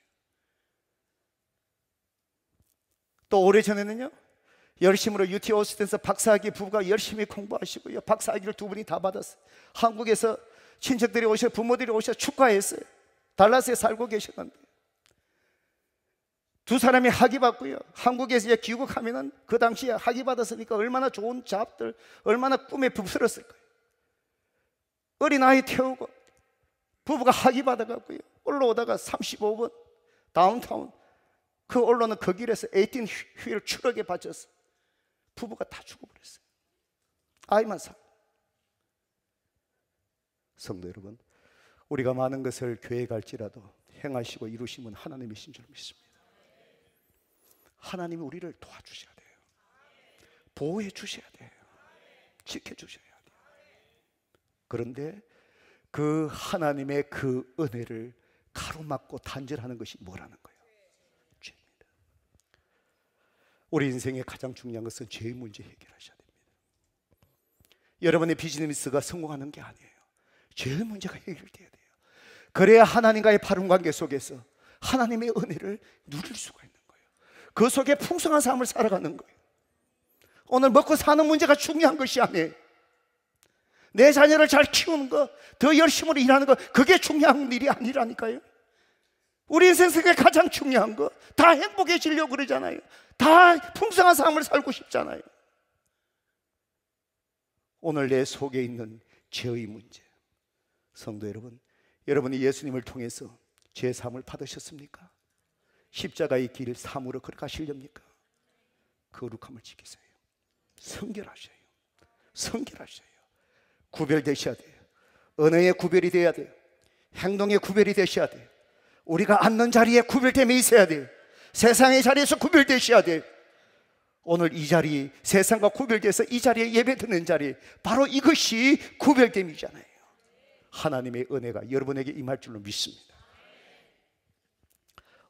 또 오래전에는요, 열심으로 UT 오스틴에서 박사학위 부부가 열심히 공부하시고요. 박사학위를 두 분이 다 받았어요. 한국에서 친척들이 오셔, 부모들이 오셔 축하했어요. 달라스에 살고 계셨는데. 두 사람이 학위 받고요. 한국에서 이제 귀국하면은 그 당시에 학위 받았으니까 얼마나 좋은 잡들, 얼마나 꿈에 부풀었을까요? 어린아이 태우고 부부가 학위 받아갔고요. 올라오다가 3 5분 다운타운 그 언론은 그 길에서 18휠 추락에 받쳐서 부부가 다 죽어버렸어요. 아이만 사. 성도 여러분, 우리가 많은 것을 교회 갈지라도 행하시고 이루심은 하나님이신 줄 믿습니다. 하나님이 우리를 도와주셔야 돼요. 보호해 주셔야 돼요. 지켜 주셔야 돼요. 그런데 그 하나님의 그 은혜를 가로막고 단절하는 것이 뭐라는 거예요? 죄입니다. 우리 인생의 가장 중요한 것은 죄의 문제 해결하셔야 됩니다. 여러분의 비즈니스가 성공하는 게 아니에요. 죄의 문제가 해결돼야 돼요. 그래야 하나님과의 바른 관계 속에서 하나님의 은혜를 누릴 수가 있는 거예요. 그 속에 풍성한 삶을 살아가는 거예요. 오늘 먹고 사는 문제가 중요한 것이 아니에요. 내 자녀를 잘 키우는 거, 더 열심히 일하는 거, 그게 중요한 일이 아니라니까요. 우리 인생 속에 가장 중요한 거, 다 행복해지려고 그러잖아요. 다 풍성한 삶을 살고 싶잖아요. 오늘 내 속에 있는 죄의 문제. 성도 여러분, 여러분이 예수님을 통해서 죄사을 받으셨습니까? 십자가의 길을 삼으로 걸어가시렵니까? 거룩함을 지키세요. 성결하셔요. 성결하셔요. 구별되셔야 돼요. 언어의 구별이 돼야 돼요. 행동의 구별이 되셔야 돼요. 우리가 앉는 자리에 구별됨이 있어야 돼요. 세상의 자리에서 구별되셔야 돼요. 오늘 이 자리, 세상과 구별돼서 이 자리에 예배 드는 자리, 바로 이것이 구별됨이잖아요. 하나님의 은혜가 여러분에게 임할 줄로 믿습니다.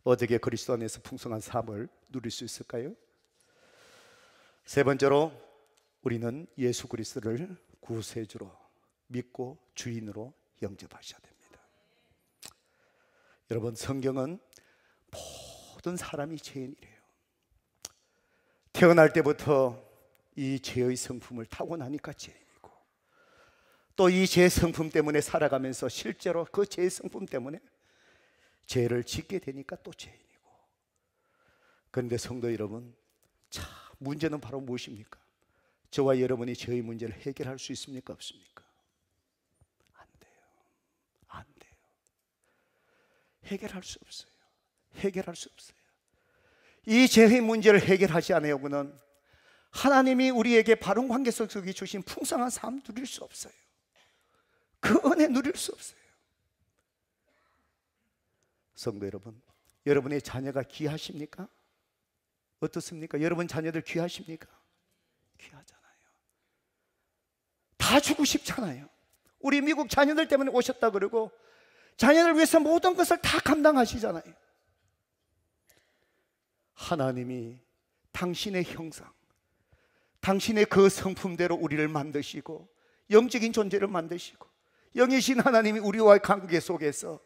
어떻게 그리스도 안에서 풍성한 삶을 누릴 수 있을까요? 세 번째로 우리는 예수 그리스도를 구세주로 믿고 주인으로 영접하셔야 됩니다. 여러분 성경은 모든 사람이 죄인이래요. 태어날 때부터 이 죄의 성품을 타고나니까 죄인이고 또 이 죄의 성품 때문에 살아가면서 실제로 그 죄의 성품 때문에 죄를 짓게 되니까 또 죄인이고 그런데 성도 여러분 참 문제는 바로 무엇입니까? 저와 여러분이 저의 문제를 해결할 수 있습니까? 없습니까? 안 돼요. 안 돼요. 해결할 수 없어요. 해결할 수 없어요. 이 죄의 문제를 해결하지 않으려 하나님이 우리에게 바른 관계 속에 주신 풍성한 삶 누릴 수 없어요. 그 은혜 누릴 수 없어요. 성도 여러분, 여러분의 자녀가 귀하십니까? 어떻습니까? 여러분 자녀들 귀하십니까? 주고 싶잖아요. 우리 미국 자녀들 때문에 오셨다 그러고 자녀를 위해서 모든 것을 다 감당하시잖아요. 하나님이 당신의 형상, 당신의 그 성품대로 우리를 만드시고 영적인 존재를 만드시고 영이신 하나님이 우리와의 관계 속에서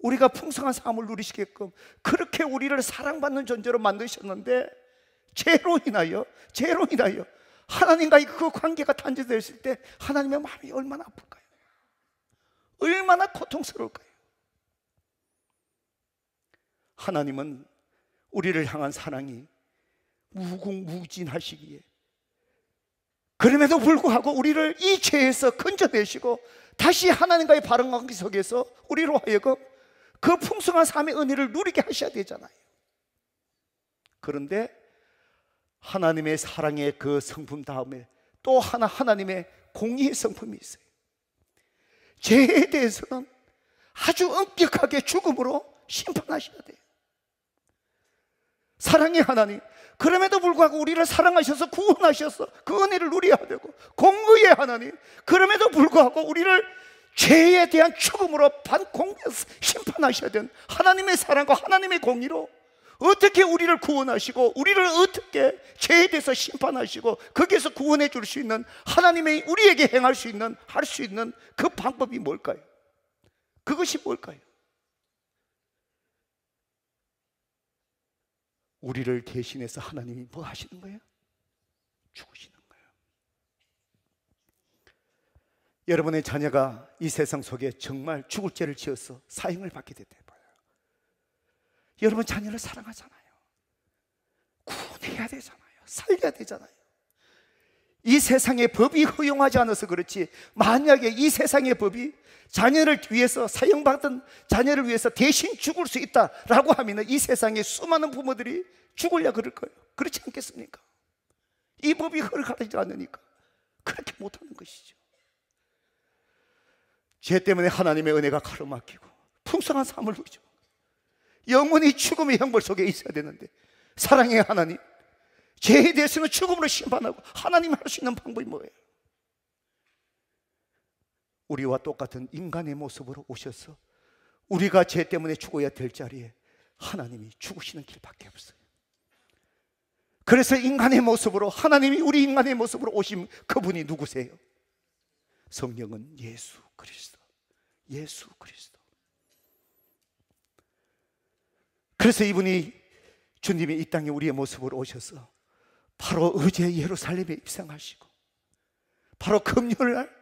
우리가 풍성한 삶을 누리시게끔 그렇게 우리를 사랑받는 존재로 만드셨는데 죄로 인하여 죄로 인하여 하나님과의 그 관계가 단절되었을 때 하나님의 마음이 얼마나 아플까요? 얼마나 고통스러울까요? 하나님은 우리를 향한 사랑이 무궁무진하시기에 그럼에도 불구하고 우리를 이 죄에서 건져내시고 다시 하나님과의 바른 관계 속에서 우리로 하여금 그 풍성한 삶의 은혜를 누리게 하셔야 되잖아요. 그런데 하나님의 사랑의 그 성품 다음에 또 하나 하나님의 공의의 성품이 있어요. 죄에 대해서는 아주 엄격하게 죽음으로 심판하셔야 돼요. 사랑의 하나님. 그럼에도 불구하고 우리를 사랑하셔서 구원하셔서 그 은혜를 누려야 되고 공의의 하나님. 그럼에도 불구하고 우리를 죄에 대한 죽음으로 반공 심판하셔야 되 하나님의 사랑과 하나님의 공의로 어떻게 우리를 구원하시고 우리를 어떻게 죄에 대해서 심판하시고 거기에서 구원해 줄 수 있는 하나님의 우리에게 행할 수 있는 할 수 있는 그 방법이 뭘까요? 그것이 뭘까요? 우리를 대신해서 하나님이 뭐 하시는 거예요? 죽으시는 거예요. 여러분의 자녀가 이 세상 속에 정말 죽을 죄를 지어서 사형을 받게 됐다. 여러분 자녀를 사랑하잖아요. 구원해야 되잖아요. 살려야 되잖아요. 이 세상의 법이 허용하지 않아서 그렇지 만약에 이 세상의 법이 자녀를 위해서 사형받던 자녀를 위해서 대신 죽을 수 있다라고 하면 이 세상의 수많은 부모들이 죽을려 그럴 거예요. 그렇지 않겠습니까? 이 법이 허락하지 않으니까 그렇게 못하는 것이죠. 죄 때문에 하나님의 은혜가 가로막히고 풍성한 삶을 누리죠. 영원히 죽음의 형벌 속에 있어야 되는데 사랑의 하나님 죄에 대해서는 죽음으로 심판하고 하나님 할 수 있는 방법이 뭐예요? 우리와 똑같은 인간의 모습으로 오셔서 우리가 죄 때문에 죽어야 될 자리에 하나님이 죽으시는 길밖에 없어요. 그래서 인간의 모습으로 하나님이 우리 인간의 모습으로 오신 그분이 누구세요? 성령은 예수 그리스도. 예수 그리스도. 그래서 이분이 주님이 이 땅에 우리의 모습을 오셔서 바로 어제 예루살렘에 입성하시고 바로 금요일 날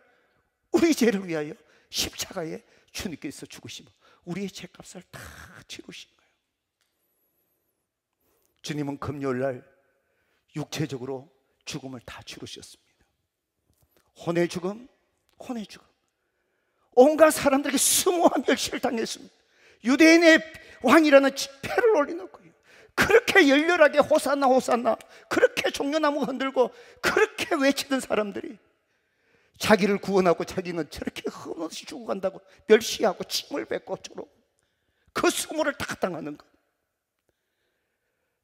우리 죄를 위하여 십자가에 주님께서 죽으시고 우리의 죄값을 다 치루신 거예요. 주님은 금요일 날 육체적으로 죽음을 다 치루셨습니다. 혼의 죽음, 혼의 죽음. 온갖 사람들에게 수모한 멸시를 당했습니다. 유대인의 왕이라는 지폐를올리놓고요 그렇게 열렬하게 호산나 호산나 그렇게 종려나무 흔들고 그렇게 외치던 사람들이 자기를 구원하고 자기는 저렇게 흠없이 죽어간다고 멸시하고 침을 뱉고 저러그 수모를 다 당하는 것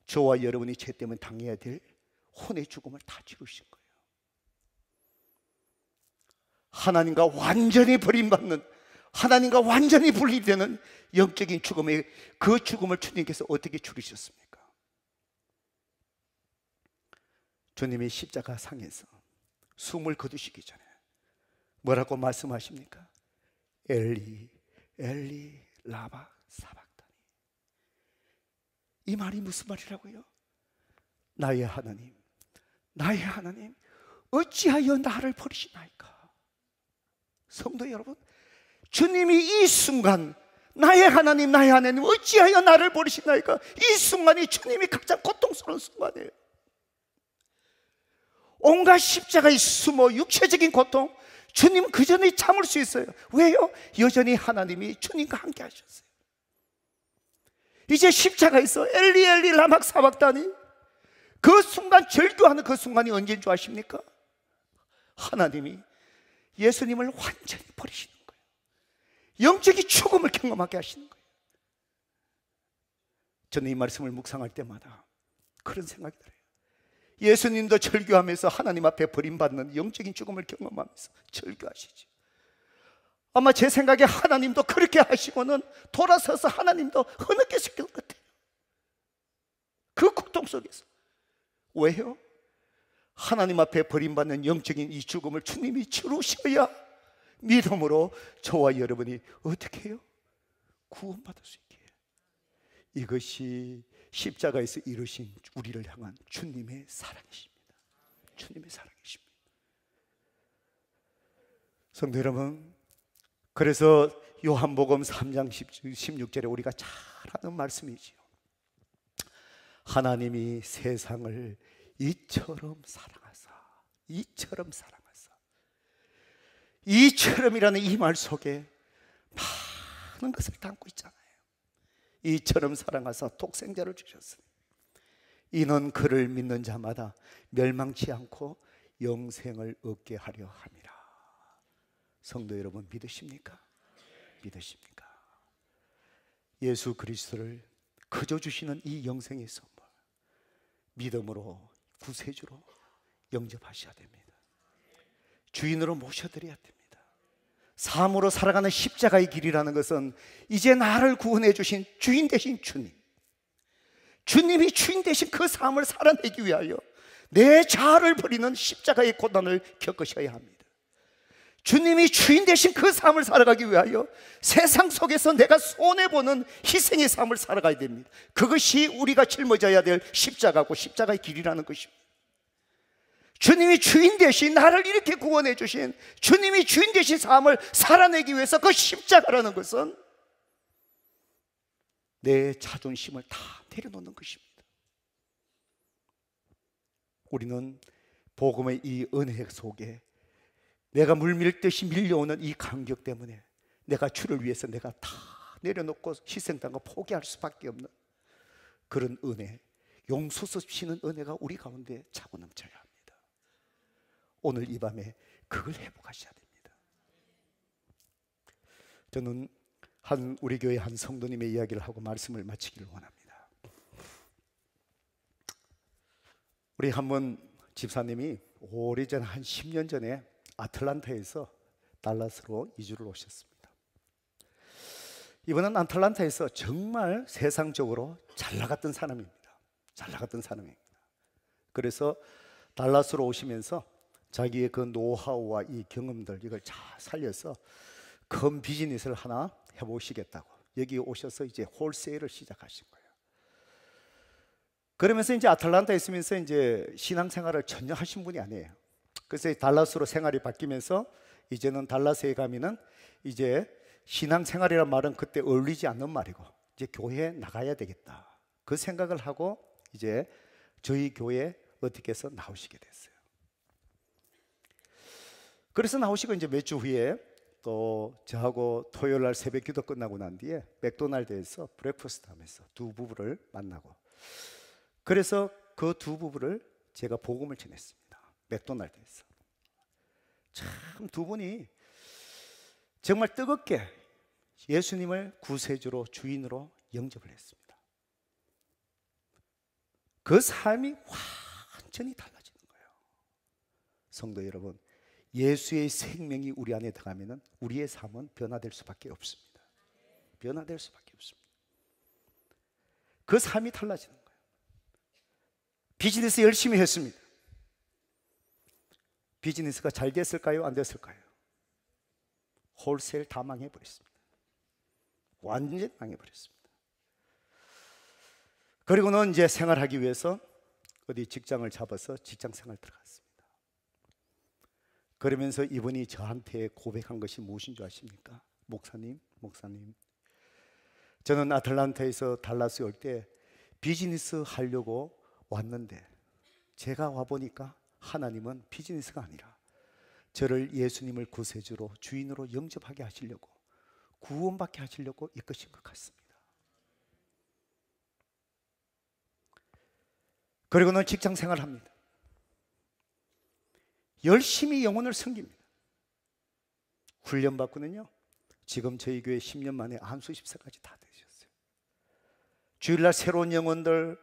저와 여러분이 죄 때문에 당해야 될 혼의 죽음을 다 치르신 거예요 하나님과 완전히 버림받는 하나님과 완전히 분리되는 영적인 죽음의 그 죽음을 주님께서 어떻게 줄이셨습니까? 주님이 십자가 상에서 숨을 거두시기 전에 뭐라고 말씀하십니까? 엘리, 엘리, 라바, 사박다니. 이 말이 무슨 말이라고요? 나의 하나님, 나의 하나님, 어찌하여 나를 버리시나이까? 성도 여러분, 주님이 이 순간 나의 하나님 나의 하나님 어찌하여 나를 버리시나이까 이 순간이 주님이 가장 고통스러운 순간이에요 온갖 십자가의 수모 육체적인 고통 주님 그 전에 참을 수 있어요 왜요? 여전히 하나님이 주님과 함께 하셨어요 이제 십자가에서 엘리 엘리 라막 사박다니 그 순간 절규하는 그 순간이 언제인 줄 아십니까? 하나님이 예수님을 완전히 버리시는 영적인 죽음을 경험하게 하시는 거예요. 저는 이 말씀을 묵상할 때마다 그런 생각이 들어요. 예수님도 절규하면서 하나님 앞에 버림받는 영적인 죽음을 경험하면서 절규하시지. 아마 제 생각에 하나님도 그렇게 하시고는 돌아서서 하나님도 흐느끼실 것 같아요. 그 고통 속에서. 왜요? 하나님 앞에 버림받는 영적인 이 죽음을 주님이 치루셔야 믿음으로 저와 여러분이 어떻게 해요? 구원받을 수 있게. 이것이 십자가에서 이루신 우리를 향한 주님의 사랑이십니다. 주님의 사랑이십니다. 성도 여러분, 그래서 요한복음 3장 16절에 우리가 잘 아는 말씀이지요. 하나님이 세상을 이처럼 사랑하사, 이처럼 사랑. 이처럼이라는 이 말 속에 많은 것을 담고 있잖아요. 이처럼 사랑하사 독생자를 주셨으니 이는 그를 믿는 자마다 멸망치 않고 영생을 얻게 하려 함이라. 성도 여러분 믿으십니까? 믿으십니까? 예수 그리스도를 그저 주시는 이 영생의 선물 믿음으로 구세주로 영접하셔야 됩니다. 주인으로 모셔드려야 됩니다. 삶으로 살아가는 십자가의 길이라는 것은 이제 나를 구원해 주신 주인 대신 주님. 주님이 주인 대신 그 삶을 살아내기 위하여 내 자아를 버리는 십자가의 고난을 겪으셔야 합니다. 주님이 주인 대신 그 삶을 살아가기 위하여 세상 속에서 내가 손해보는 희생의 삶을 살아가야 됩니다. 그것이 우리가 짊어져야 될 십자가고 십자가의 길이라는 것입니다. 주님이 주인 대신 나를 이렇게 구원해 주신 주님이 주인 대신 삶을 살아내기 위해서 그 십자가라는 것은 내 자존심을 다 내려놓는 것입니다. 우리는 복음의 이 은혜 속에 내가 물밀듯이 밀려오는 이 감격 때문에 내가 주를 위해서 내가 다 내려놓고 희생당하고 포기할 수밖에 없는 그런 은혜, 용서스시는 은혜가 우리 가운데 차고 넘쳐요. 오늘 이 밤에 그걸 회복하셔야 됩니다. 저는 한 우리 교회 한 성도님의 이야기를 하고 말씀을 마치기를 원합니다. 우리 한번 집사님이 오래전 한 10년 전에 아틀란타에서 달라스로 이주를 오셨습니다. 이번은 아틀란타에서 정말 세상적으로 잘 나갔던 사람입니다. 잘 나갔던 사람입니다. 그래서 달라스로 오시면서 자기의 그 노하우와 이 경험들 이걸 잘 살려서 큰 비즈니스를 하나 해보시겠다고 여기 오셔서 이제 홀세일을 시작하신 거예요. 그러면서 이제 아틀란타에 있으면서 이제 신앙생활을 전혀 하신 분이 아니에요. 그래서 달라스로 생활이 바뀌면서 이제는 달라스에 가면은 이제 신앙생활이란 말은 그때 어울리지 않는 말이고 이제 교회에 나가야 되겠다. 그 생각을 하고 이제 저희 교회 어떻게 해서 나오시게 됐어요. 그래서 나오시고 이제 몇 주 후에 또 저하고 토요일 날 새벽 기도 끝나고 난 뒤에 맥도날드에서 브렉퍼스트 하면서 두 부부를 만나고 그래서 그 두 부부를 제가 복음을 전했습니다. 맥도날드에서. 참 두 분이 정말 뜨겁게 예수님을 구세주로 주인으로 영접을 했습니다. 그 삶이 완전히 달라지는 거예요. 성도 여러분, 예수의 생명이 우리 안에 들어가면 우리의 삶은 변화될 수밖에 없습니다. 변화될 수밖에 없습니다. 그 삶이 달라지는 거예요. 비즈니스 열심히 했습니다. 비즈니스가 잘 됐을까요? 안 됐을까요? 홀세다 망해버렸습니다. 완전 망해버렸습니다. 그리고는 이제 생활하기 위해서 어디 직장을 잡아서 직장 생활 들어갔습니다. 그러면서 이분이 저한테 고백한 것이 무엇인 줄 아십니까? 목사님, 목사님. 저는 아틀란타에서 달라스 올 때 비즈니스 하려고 왔는데 제가 와보니까 하나님은 비즈니스가 아니라 저를 예수님을 구세주로 주인으로 영접하게 하시려고 구원받게 하시려고 이끄신 것 같습니다. 그리고는 직장 생활합니다. 열심히 영혼을 섬깁니다. 훈련 받고는요. 지금 저희 교회 10년 만에 안수 집사까지 다 되셨어요. 주일날 새로운 영혼들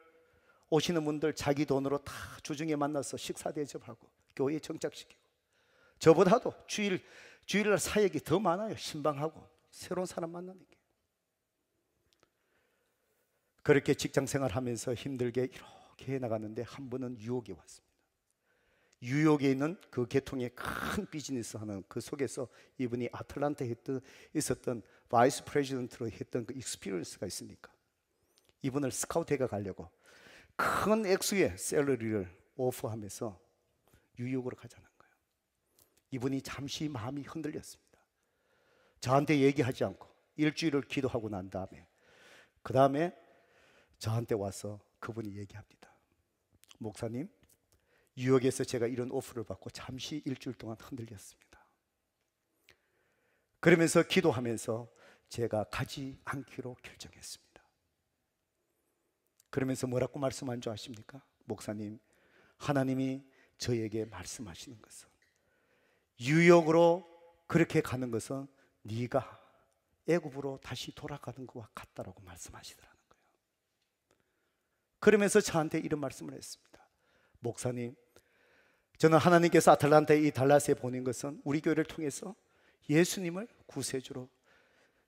오시는 분들 자기 돈으로 다 주중에 만나서 식사 대접하고 교회 정착시키고 저보다도 주일 주일날 사역이 더 많아요. 신방하고 새로운 사람 만나는 게. 그렇게 직장 생활하면서 힘들게 이렇게 해 나갔는데 한 번은 유혹이 왔습니다. 뉴욕에 있는 그 계통의 큰 비즈니스 하는 그 속에서 이분이 아틀란타 했던 있었던 바이스 프레지던트로 했던 그 익스피리언스가 있으니까 이분을 스카우트해가 가려고 큰 액수의 셀러리를 오프하면서 뉴욕으로 가자는 거예요. 이분이 잠시 마음이 흔들렸습니다. 저한테 얘기하지 않고 일주일을 기도하고 난 다음에 그 다음에 저한테 와서 그분이 얘기합니다. 목사님, 뉴욕에서 제가 이런 오프를 받고 잠시 일주일 동안 흔들렸습니다. 그러면서 기도하면서 제가 가지 않기로 결정했습니다. 그러면서 뭐라고 말씀한 줄 아십니까? 목사님, 하나님이 저에게 말씀하시는 것은 뉴욕으로 그렇게 가는 것은 네가 애굽으로 다시 돌아가는 것과 같다라고 말씀하시더라는 거예요. 그러면서 저한테 이런 말씀을 했습니다. 목사님, 저는 하나님께서 아틀란타의 이 달라스에 보낸 것은 우리 교회를 통해서 예수님을 구세주로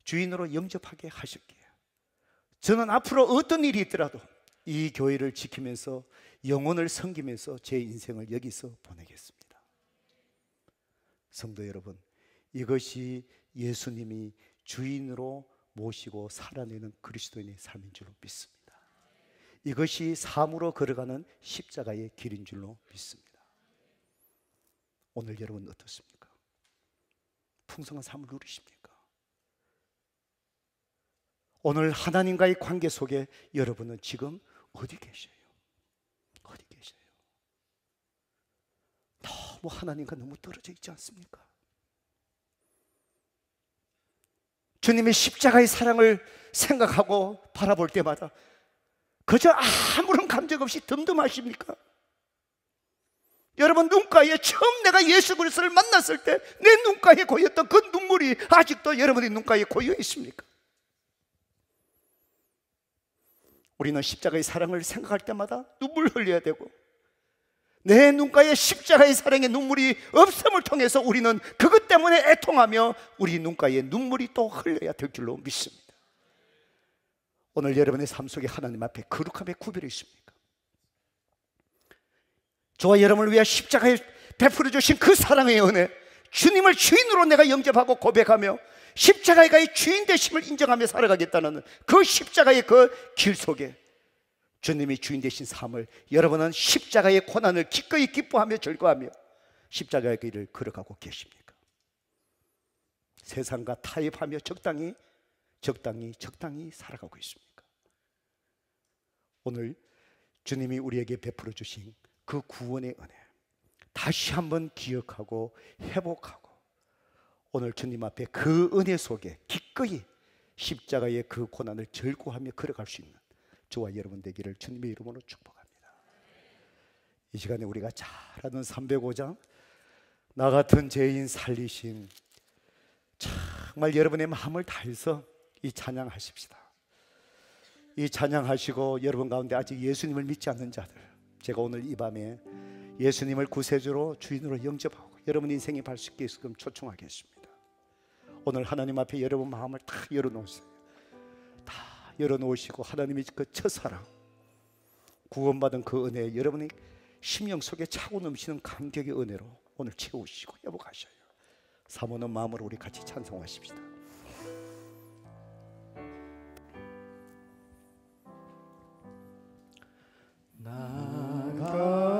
주인으로 영접하게 하셨기에 저는 앞으로 어떤 일이 있더라도 이 교회를 지키면서 영혼을 섬기면서 제 인생을 여기서 보내겠습니다. 성도 여러분, 이것이 예수님이 주인으로 모시고 살아내는 그리스도인의 삶인 줄로 믿습니다. 이것이 삶으로 걸어가는 십자가의 길인 줄로 믿습니다. 오늘 여러분 어떻습니까? 풍성한 삶을 누리십니까? 오늘 하나님과의 관계 속에 여러분은 지금 어디 계셔요? 어디 계셔요? 너무 하나님과 너무 떨어져 있지 않습니까? 주님의 십자가의 사랑을 생각하고 바라볼 때마다 그저 아무런 감정 없이 듬덤하십니까 여러분 눈가에 처음 내가 예수 그리스도를 만났을 때 내 눈가에 고였던 그 눈물이 아직도 여러분의 눈가에 고여 있습니까? 우리는 십자가의 사랑을 생각할 때마다 눈물 흘려야 되고 내 눈가에 십자가의 사랑의 눈물이 없음을 통해서 우리는 그것 때문에 애통하며 우리 눈가에 눈물이 또 흘려야 될 줄로 믿습니다. 오늘 여러분의 삶 속에 하나님 앞에 거룩함의 구별이 있습니까? 저와 여러분을 위해 십자가에 베풀어 주신 그 사랑의 은혜 주님을 주인으로 내가 영접하고 고백하며 십자가의 주인 되심을 인정하며 살아가겠다는 그 십자가의 그 길 속에 주님이 주인 되신 삶을 여러분은 십자가의 고난을 기꺼이 기뻐하며 즐거하며 십자가의 길을 걸어가고 계십니까? 세상과 타협하며 적당히 적당히 적당히 살아가고 있습니까? 오늘 주님이 우리에게 베풀어 주신 그 구원의 은혜 다시 한번 기억하고 회복하고 오늘 주님 앞에 그 은혜 속에 기꺼이 십자가의 그 고난을 절구하며 걸어갈 수 있는 저와 여러분 되기를 주님의 이름으로 축복합니다. 이 시간에 우리가 잘 아는 305장 나 같은 죄인 살리신 정말 여러분의 마음을 다해서 이 찬양하십시다. 이 찬양하시고 여러분 가운데 아직 예수님을 믿지 않는 자들 제가 오늘 이 밤에 예수님을 구세주로 주인으로 영접하고 여러분 인생이 밝게 있을끔 초청하겠습니다. 오늘 하나님 앞에 여러분 마음을 다 열어놓으세요. 다 열어놓으시고 하나님이 그 첫사랑 구원받은 그 은혜 여러분의 심령 속에 차고 넘치는 감격의 은혜로 오늘 채우시고 회복하셔요. 사모는 마음으로 우리 같이 찬송하십시다. 나가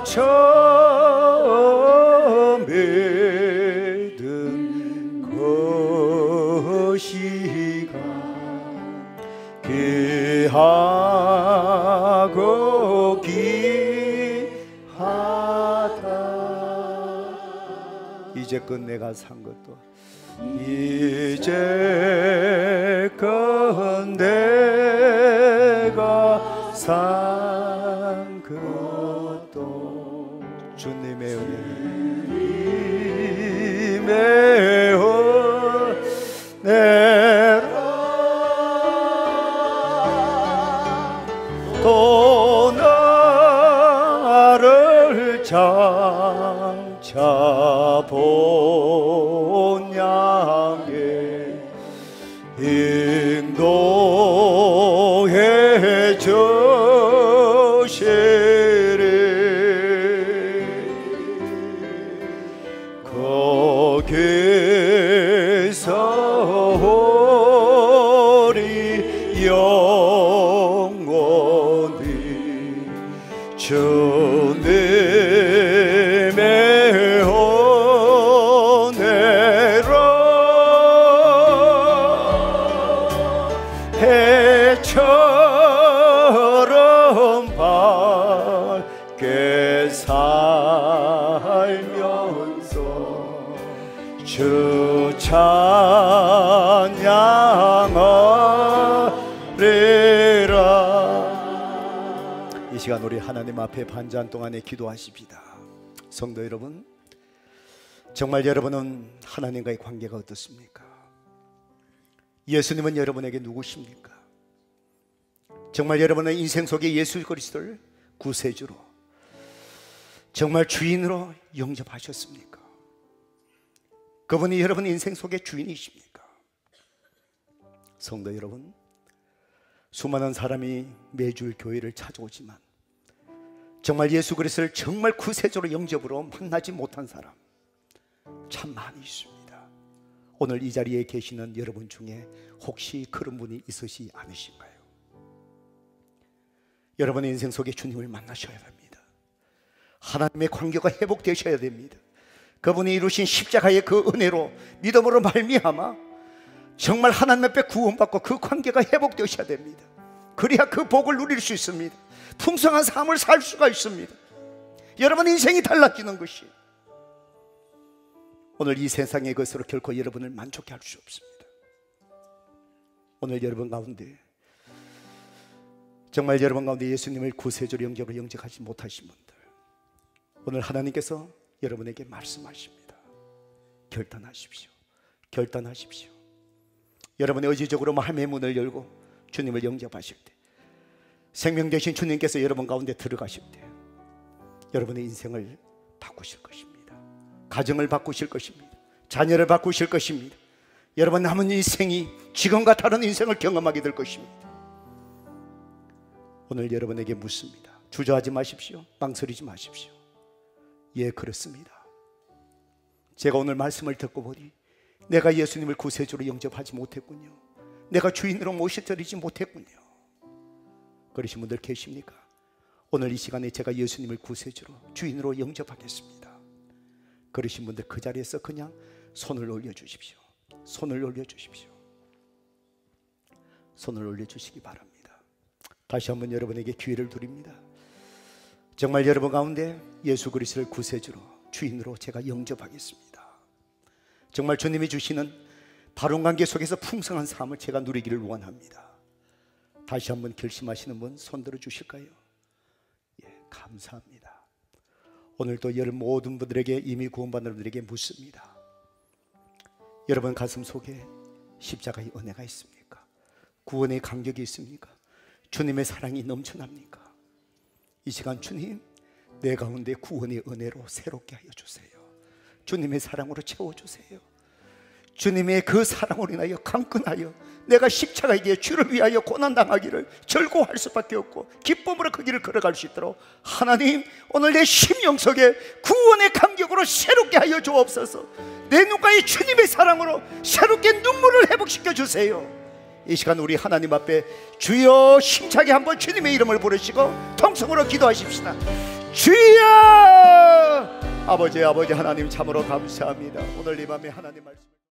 처음에 든 것이가 귀하고 기하다 이제껏 내가 산 것도 이제껏 내 되라 이 시간 우리 하나님 앞에 반잔 동안에 기도하십니다 성도 여러분 정말 여러분은 하나님과의 관계가 어떻습니까? 예수님은 여러분에게 누구십니까? 정말 여러분의 인생 속에 예수 그리스도를 구세주로 정말 주인으로 영접하셨습니까? 그분이 여러분 인생 속의 주인이십니까? 성도 여러분 수많은 사람이 매주 교회를 찾아오지만 정말 예수 그리스도를 정말 구세주로 영접으로 만나지 못한 사람 참 많이 있습니다. 오늘 이 자리에 계시는 여러분 중에 혹시 그런 분이 있으시 않으신가요? 여러분의 인생 속에 주님을 만나셔야 됩니다. 하나님의 관계가 회복되셔야 됩니다. 그분이 이루신 십자가의 그 은혜로 믿음으로 말미암아 정말 하나님 앞에 구원받고 그 관계가 회복되셔야 됩니다. 그래야 그 복을 누릴 수 있습니다. 풍성한 삶을 살 수가 있습니다. 여러분 인생이 달라지는 것이 오늘 이 세상의 것으로 결코 여러분을 만족해 할 수 없습니다. 오늘 여러분 가운데 정말 여러분 가운데 예수님을 구세주로 영접을 영접하지 못하신 분들 오늘 하나님께서 여러분에게 말씀하십니다. 결단하십시오. 결단하십시오. 여러분의 의지적으로 마음의 문을 열고 주님을 영접하실 때 생명 되신 주님께서 여러분 가운데 들어가실 때 여러분의 인생을 바꾸실 것입니다. 가정을 바꾸실 것입니다. 자녀를 바꾸실 것입니다. 여러분 남은 인생이 지금과 다른 인생을 경험하게 될 것입니다. 오늘 여러분에게 묻습니다. 주저하지 마십시오. 망설이지 마십시오. 예, 그렇습니다. 제가 오늘 말씀을 듣고 보니 내가 예수님을 구세주로 영접하지 못했군요. 내가 주인으로 모셔드리지 못했군요. 그러신 분들 계십니까? 오늘 이 시간에 제가 예수님을 구세주로 주인으로 영접하겠습니다. 그러신 분들 그 자리에서 그냥 손을 올려주십시오. 손을 올려주십시오. 손을 올려주시기 바랍니다. 다시 한번 여러분에게 기회를 드립니다. 정말 여러분 가운데 예수 그리스도를 구세주로 주인으로 제가 영접하겠습니다. 정말 주님이 주시는 바른 관계 속에서 풍성한 삶을 제가 누리기를 원합니다. 다시 한번 결심하시는 분 손들어 주실까요? 예, 감사합니다. 오늘도 여러분 모든 분들에게 이미 구원받는 분들에게 묻습니다. 여러분 가슴 속에 십자가의 은혜가 있습니까? 구원의 감격이 있습니까? 주님의 사랑이 넘쳐납니까? 이 시간 주님 내 가운데 구원의 은혜로 새롭게 하여 주세요. 주님의 사랑으로 채워주세요. 주님의 그 사랑으로 인하여 강건하여 내가 십자가 이기에 주를 위하여 고난당하기를 절고할 수밖에 없고 기쁨으로 그 길을 걸어갈 수 있도록 하나님 오늘 내 심령 속에 구원의 감격으로 새롭게 하여 주옵소서 내 눈가에 주님의 사랑으로 새롭게 눈물을 회복시켜 주세요 이 시간 우리 하나님 앞에 주여 심차게 한번 주님의 이름을 부르시고 통성으로 기도하십시다 주여 아버지 아버지 하나님 참으로 감사합니다. 오늘 이 밤에 하나님 말씀